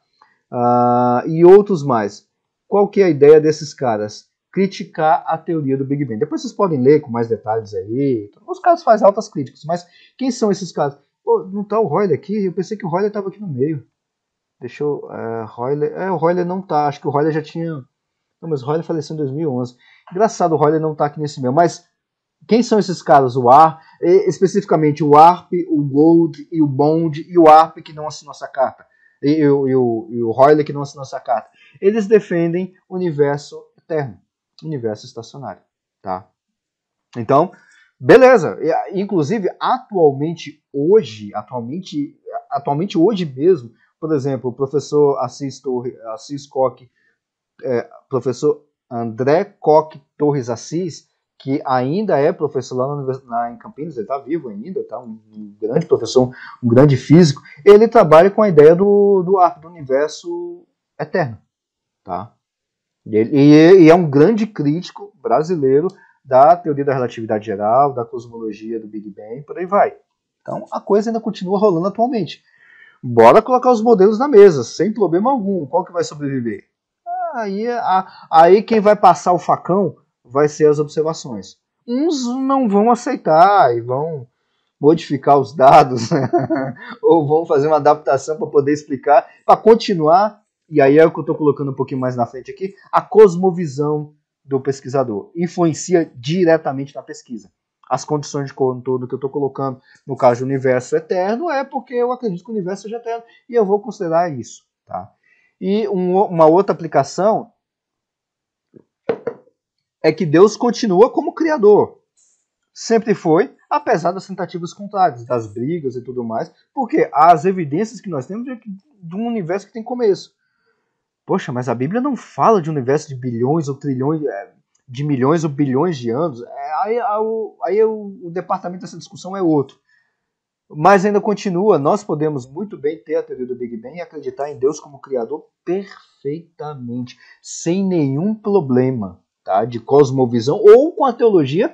Uh, e outros mais. Qual que é a ideia desses caras? Criticar a teoria do Big Bang. Depois vocês podem ler com mais detalhes aí. Os caras fazem altas críticas, mas quem são esses caras? Pô, não tá o Royler aqui? Eu pensei que o Royler estava aqui no meio. Deixa eu. É, Royler, é, o Royler não tá. Acho que o Royler já tinha não, mas o Royler faleceu em 2011. Engraçado, o Royler não tá aqui nesse meio. Mas quem são esses caras? O ARP, especificamente o ARP, o Gold e o Bond e o ARP que não assinou essa carta. E, e, e, o, e o Royler que não assinou essa carta. Eles defendem o universo eterno, universo estacionário. Tá? Então, beleza. Inclusive, atualmente hoje, atualmente, atualmente hoje mesmo, por exemplo, o professor Assis, Torre, Assis Koch é, professor André Coque Torres Assis, que ainda é professor lá na, em Campinas, ele está vivo ainda, tá? Um, um, grande professor, um grande físico, ele trabalha com a ideia do, do arco do universo eterno. Tá? E, ele, e, e é um grande crítico brasileiro da teoria da relatividade geral, da cosmologia do Big Bang, por aí vai. Então a coisa ainda continua rolando atualmente. Bora colocar os modelos na mesa, sem problema algum. Qual que vai sobreviver? aí, a, aí quem vai passar o facão vai ser as observações. Uns não vão aceitar e vão modificar os dados, né? ou vão fazer uma adaptação para poder explicar, para continuar, e aí é o que eu estou colocando um pouquinho mais na frente aqui, a cosmovisão do pesquisador. Influencia diretamente na pesquisa. As condições de contorno que eu estou colocando no caso de universo eterno é porque eu acredito que o universo seja eterno e eu vou considerar isso. Tá? E um, uma outra aplicação é que Deus continua como Criador. Sempre foi, apesar das tentativas contrárias, das brigas e tudo mais, porque as evidências que nós temos é de um universo que tem começo. Poxa, mas a Bíblia não fala de um universo de bilhões ou trilhões, é, de milhões ou bilhões de anos. É, aí, aí, aí o, o departamento dessa discussão é outro. Mas ainda continua, nós podemos muito bem ter a teoria do Big Bang e acreditar em Deus como Criador perfeitamente, sem nenhum problema tá? de cosmovisão ou com a teologia,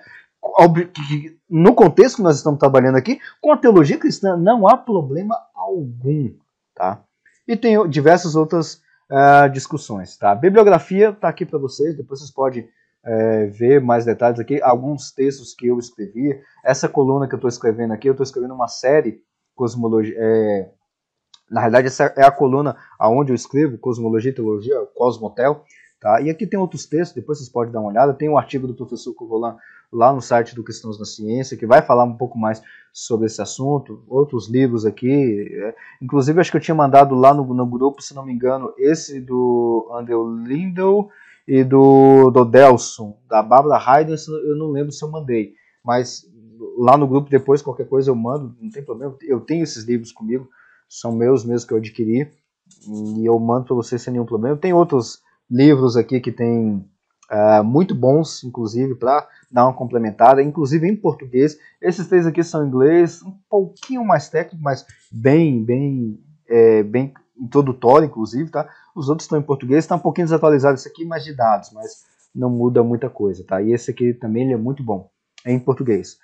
no contexto que nós estamos trabalhando aqui, com a teologia cristã não há problema algum. Tá? E tem diversas outras uh, discussões. Tá? A bibliografia está aqui para vocês, depois vocês podem é, ver mais detalhes aqui, alguns textos que eu escrevi. Essa coluna que eu estou escrevendo aqui, eu estou escrevendo uma série cosmologia. É, na verdade, essa é a coluna aonde eu escrevo cosmologia e teologia, Cosmotel. Tá? E aqui tem outros textos, depois vocês podem dar uma olhada. Tem um artigo do professor Covolan lá no site do Cristãos na Ciência, que vai falar um pouco mais sobre esse assunto. Outros livros aqui. É, inclusive, acho que eu tinha mandado lá no, no grupo, se não me engano, esse do Andrew Lindell e do, do Delson, da Bárbara Raiden, eu não lembro se eu mandei, mas lá no grupo depois qualquer coisa eu mando, não tem problema, eu tenho esses livros comigo, são meus mesmo que eu adquiri, e eu mando para vocês sem nenhum problema. Tem outros livros aqui que tem uh, muito bons, inclusive, para dar uma complementada, inclusive em português. Esses três aqui são em inglês, um pouquinho mais técnico, mas bem, bem, é, bem introdutório, inclusive, tá? os outros estão em português, está um pouquinho desatualizado isso aqui, mas de dados, mas não muda muita coisa, tá? E esse aqui também ele é muito bom, é em português.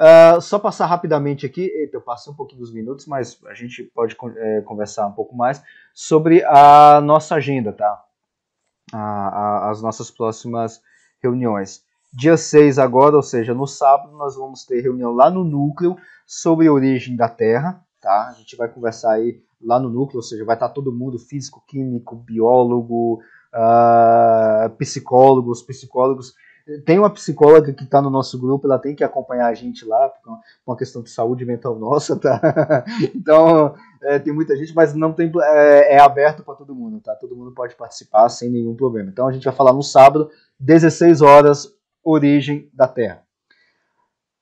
Uh, só passar rapidamente aqui, eita, eu passei um pouquinho dos minutos, mas a gente pode é, conversar um pouco mais sobre a nossa agenda, tá? A, a, as nossas próximas reuniões. Dia 6 agora, ou seja, no sábado, nós vamos ter reunião lá no núcleo sobre a origem da Terra, tá? A gente vai conversar aí lá no núcleo, ou seja, vai estar todo mundo físico, químico, biólogo, uh, psicólogos, psicólogos. Tem uma psicóloga que está no nosso grupo, ela tem que acompanhar a gente lá, por é uma questão de saúde mental nossa, tá? Então, é, tem muita gente, mas não tem é, é aberto para todo mundo, tá? Todo mundo pode participar sem nenhum problema. Então, a gente vai falar no sábado, 16 horas, Origem da Terra.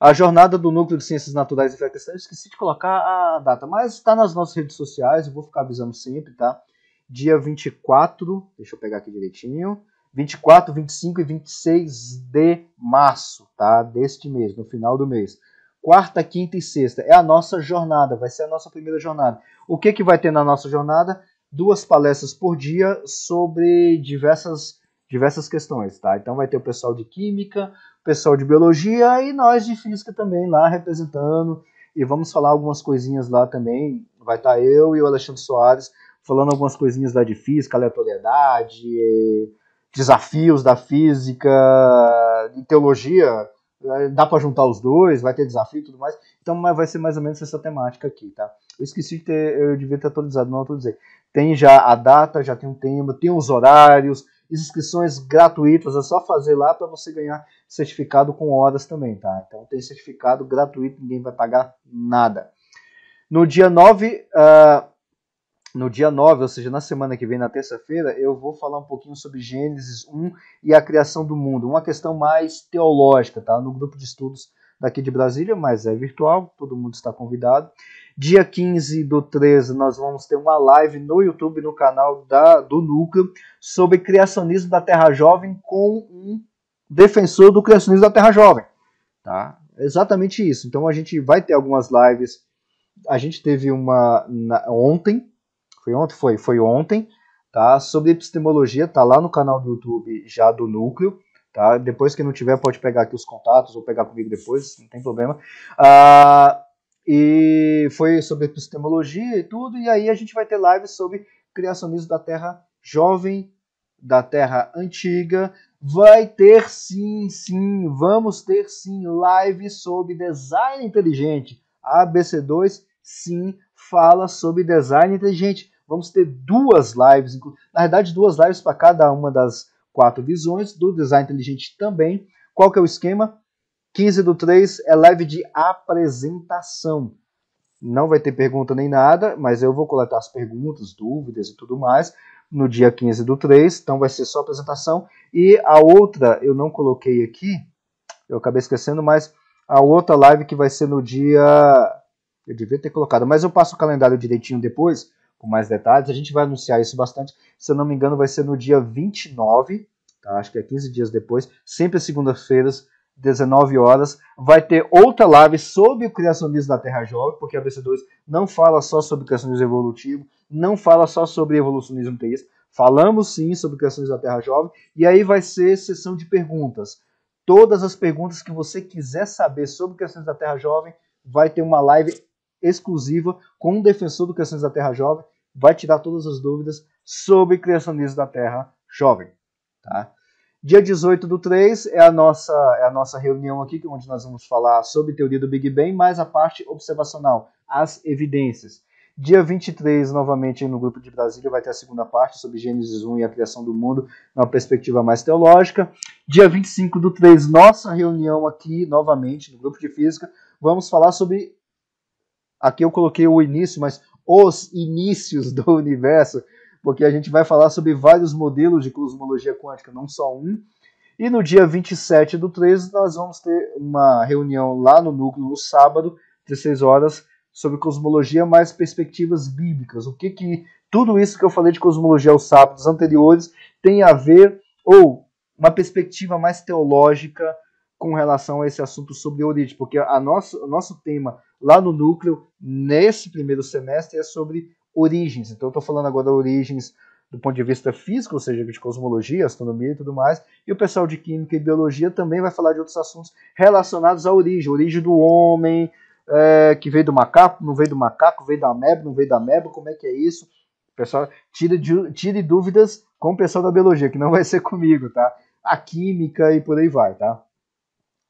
A jornada do Núcleo de Ciências Naturais e Fé eu esqueci de colocar a data, mas está nas nossas redes sociais, eu vou ficar avisando sempre, tá? Dia 24, deixa eu pegar aqui direitinho, 24, 25 e 26 de março, tá? Deste mês, no final do mês. Quarta, quinta e sexta é a nossa jornada, vai ser a nossa primeira jornada. O que, que vai ter na nossa jornada? Duas palestras por dia sobre diversas diversas questões, tá? Então vai ter o pessoal de química, o pessoal de biologia e nós de física também lá representando. E vamos falar algumas coisinhas lá também. Vai estar tá eu e o Alexandre Soares falando algumas coisinhas lá de física, aleatoriedade, desafios da física, teologia. Eh, dá para juntar os dois, vai ter desafio e tudo mais. Então vai ser mais ou menos essa temática aqui, tá? Eu esqueci de ter, eu devia ter atualizado, não atualizei. Tem já a data, já tem um tema, tem os horários, inscrições gratuitas, é só fazer lá para você ganhar certificado com horas também, tá? Então tem certificado gratuito, ninguém vai pagar nada. No dia 9, uh, ah, no dia 9, ou seja, na semana que vem, na terça-feira, eu vou falar um pouquinho sobre Gênesis 1 e a criação do mundo, uma questão mais teológica, tá? No grupo de estudos daqui de Brasília, mas é virtual, todo mundo está convidado. Dia 15 do 13, nós vamos ter uma live no YouTube, no canal da, do Núcleo, sobre criacionismo da Terra Jovem com um defensor do criacionismo da Terra Jovem. Tá? Exatamente isso. Então a gente vai ter algumas lives. A gente teve uma na, ontem, foi ontem, foi, foi ontem, tá? Sobre epistemologia, tá lá no canal do YouTube já do Núcleo. Tá? Depois que não tiver, pode pegar aqui os contatos ou pegar comigo depois, não tem problema. Ah, e foi sobre epistemologia e tudo, e aí a gente vai ter lives sobre criacionismo da Terra Jovem, da Terra Antiga. Vai ter sim, sim, vamos ter sim live sobre design inteligente. A ABC2 sim fala sobre design inteligente. Vamos ter duas lives, na verdade duas lives para cada uma das quatro visões do design inteligente também. Qual que é o esquema? 15 do 3 é live de apresentação. Não vai ter pergunta nem nada, mas eu vou coletar as perguntas, dúvidas e tudo mais no dia 15 do 3, então vai ser só apresentação. E a outra, eu não coloquei aqui, eu acabei esquecendo, mas a outra live que vai ser no dia. Eu devia ter colocado, mas eu passo o calendário direitinho depois, com mais detalhes. A gente vai anunciar isso bastante. Se eu não me engano, vai ser no dia 29, tá? acho que é 15 dias depois, sempre às segundas-feiras, 19 horas, vai ter outra live sobre o criacionismo da Terra Jovem, porque a BC2 não fala só sobre criacionismo evolutivo, não fala só sobre evolucionismo teísta, falamos sim sobre criacionismo da Terra Jovem, e aí vai ser sessão de perguntas. Todas as perguntas que você quiser saber sobre criacionismo da Terra Jovem, vai ter uma live exclusiva com um defensor do criacionismo da Terra Jovem, vai tirar todas as dúvidas sobre criacionismo da Terra Jovem, tá? Dia 18 do 3 é a nossa, é a nossa reunião aqui, é onde nós vamos falar sobre teoria do Big Bang, mais a parte observacional, as evidências. Dia 23, novamente, no grupo de Brasília, vai ter a segunda parte sobre Gênesis 1 e a criação do mundo, numa perspectiva mais teológica. Dia 25 do 3, nossa reunião aqui, novamente, no grupo de Física, vamos falar sobre. Aqui eu coloquei o início, mas os inícios do universo, porque a gente vai falar sobre vários modelos de cosmologia quântica, não só um. E no dia 27 do 13, nós vamos ter uma reunião lá no núcleo, no sábado, 16 horas, sobre cosmologia mais perspectivas bíblicas. O que que tudo isso que eu falei de cosmologia aos sábados anteriores tem a ver, ou uma perspectiva mais teológica com relação a esse assunto sobre origem, porque a nosso, o nosso tema lá no núcleo, nesse primeiro semestre, é sobre origens. Então eu estou falando agora origens do ponto de vista físico, ou seja, de cosmologia, astronomia e tudo mais, e o pessoal de química e biologia também vai falar de outros assuntos relacionados à origem, origem do homem, é, que veio do macaco, não veio do macaco, veio da ameba, não veio da ameba, como é que é isso? pessoal, tire, tire dúvidas com o pessoal da biologia, que não vai ser comigo, tá? A química e por aí vai, tá?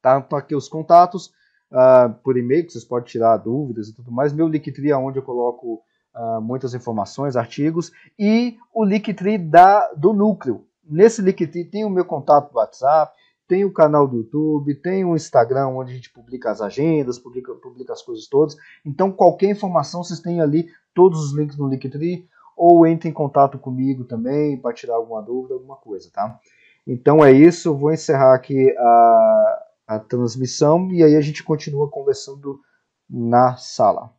Tá, então aqui os contatos, uh, por e-mail, que vocês podem tirar dúvidas e tudo mais, meu Liquidria, onde eu coloco uh, muitas informações, artigos, e o Linktree da, do núcleo. Nesse Linktree tem o meu contato do WhatsApp, tem o canal do YouTube, tem o Instagram onde a gente publica as agendas, publica, publica as coisas todas. Então qualquer informação vocês têm ali todos os links no Linktree ou entre em contato comigo também para tirar alguma dúvida, alguma coisa, tá? Então é isso, eu vou encerrar aqui a, a transmissão e aí a gente continua conversando na sala.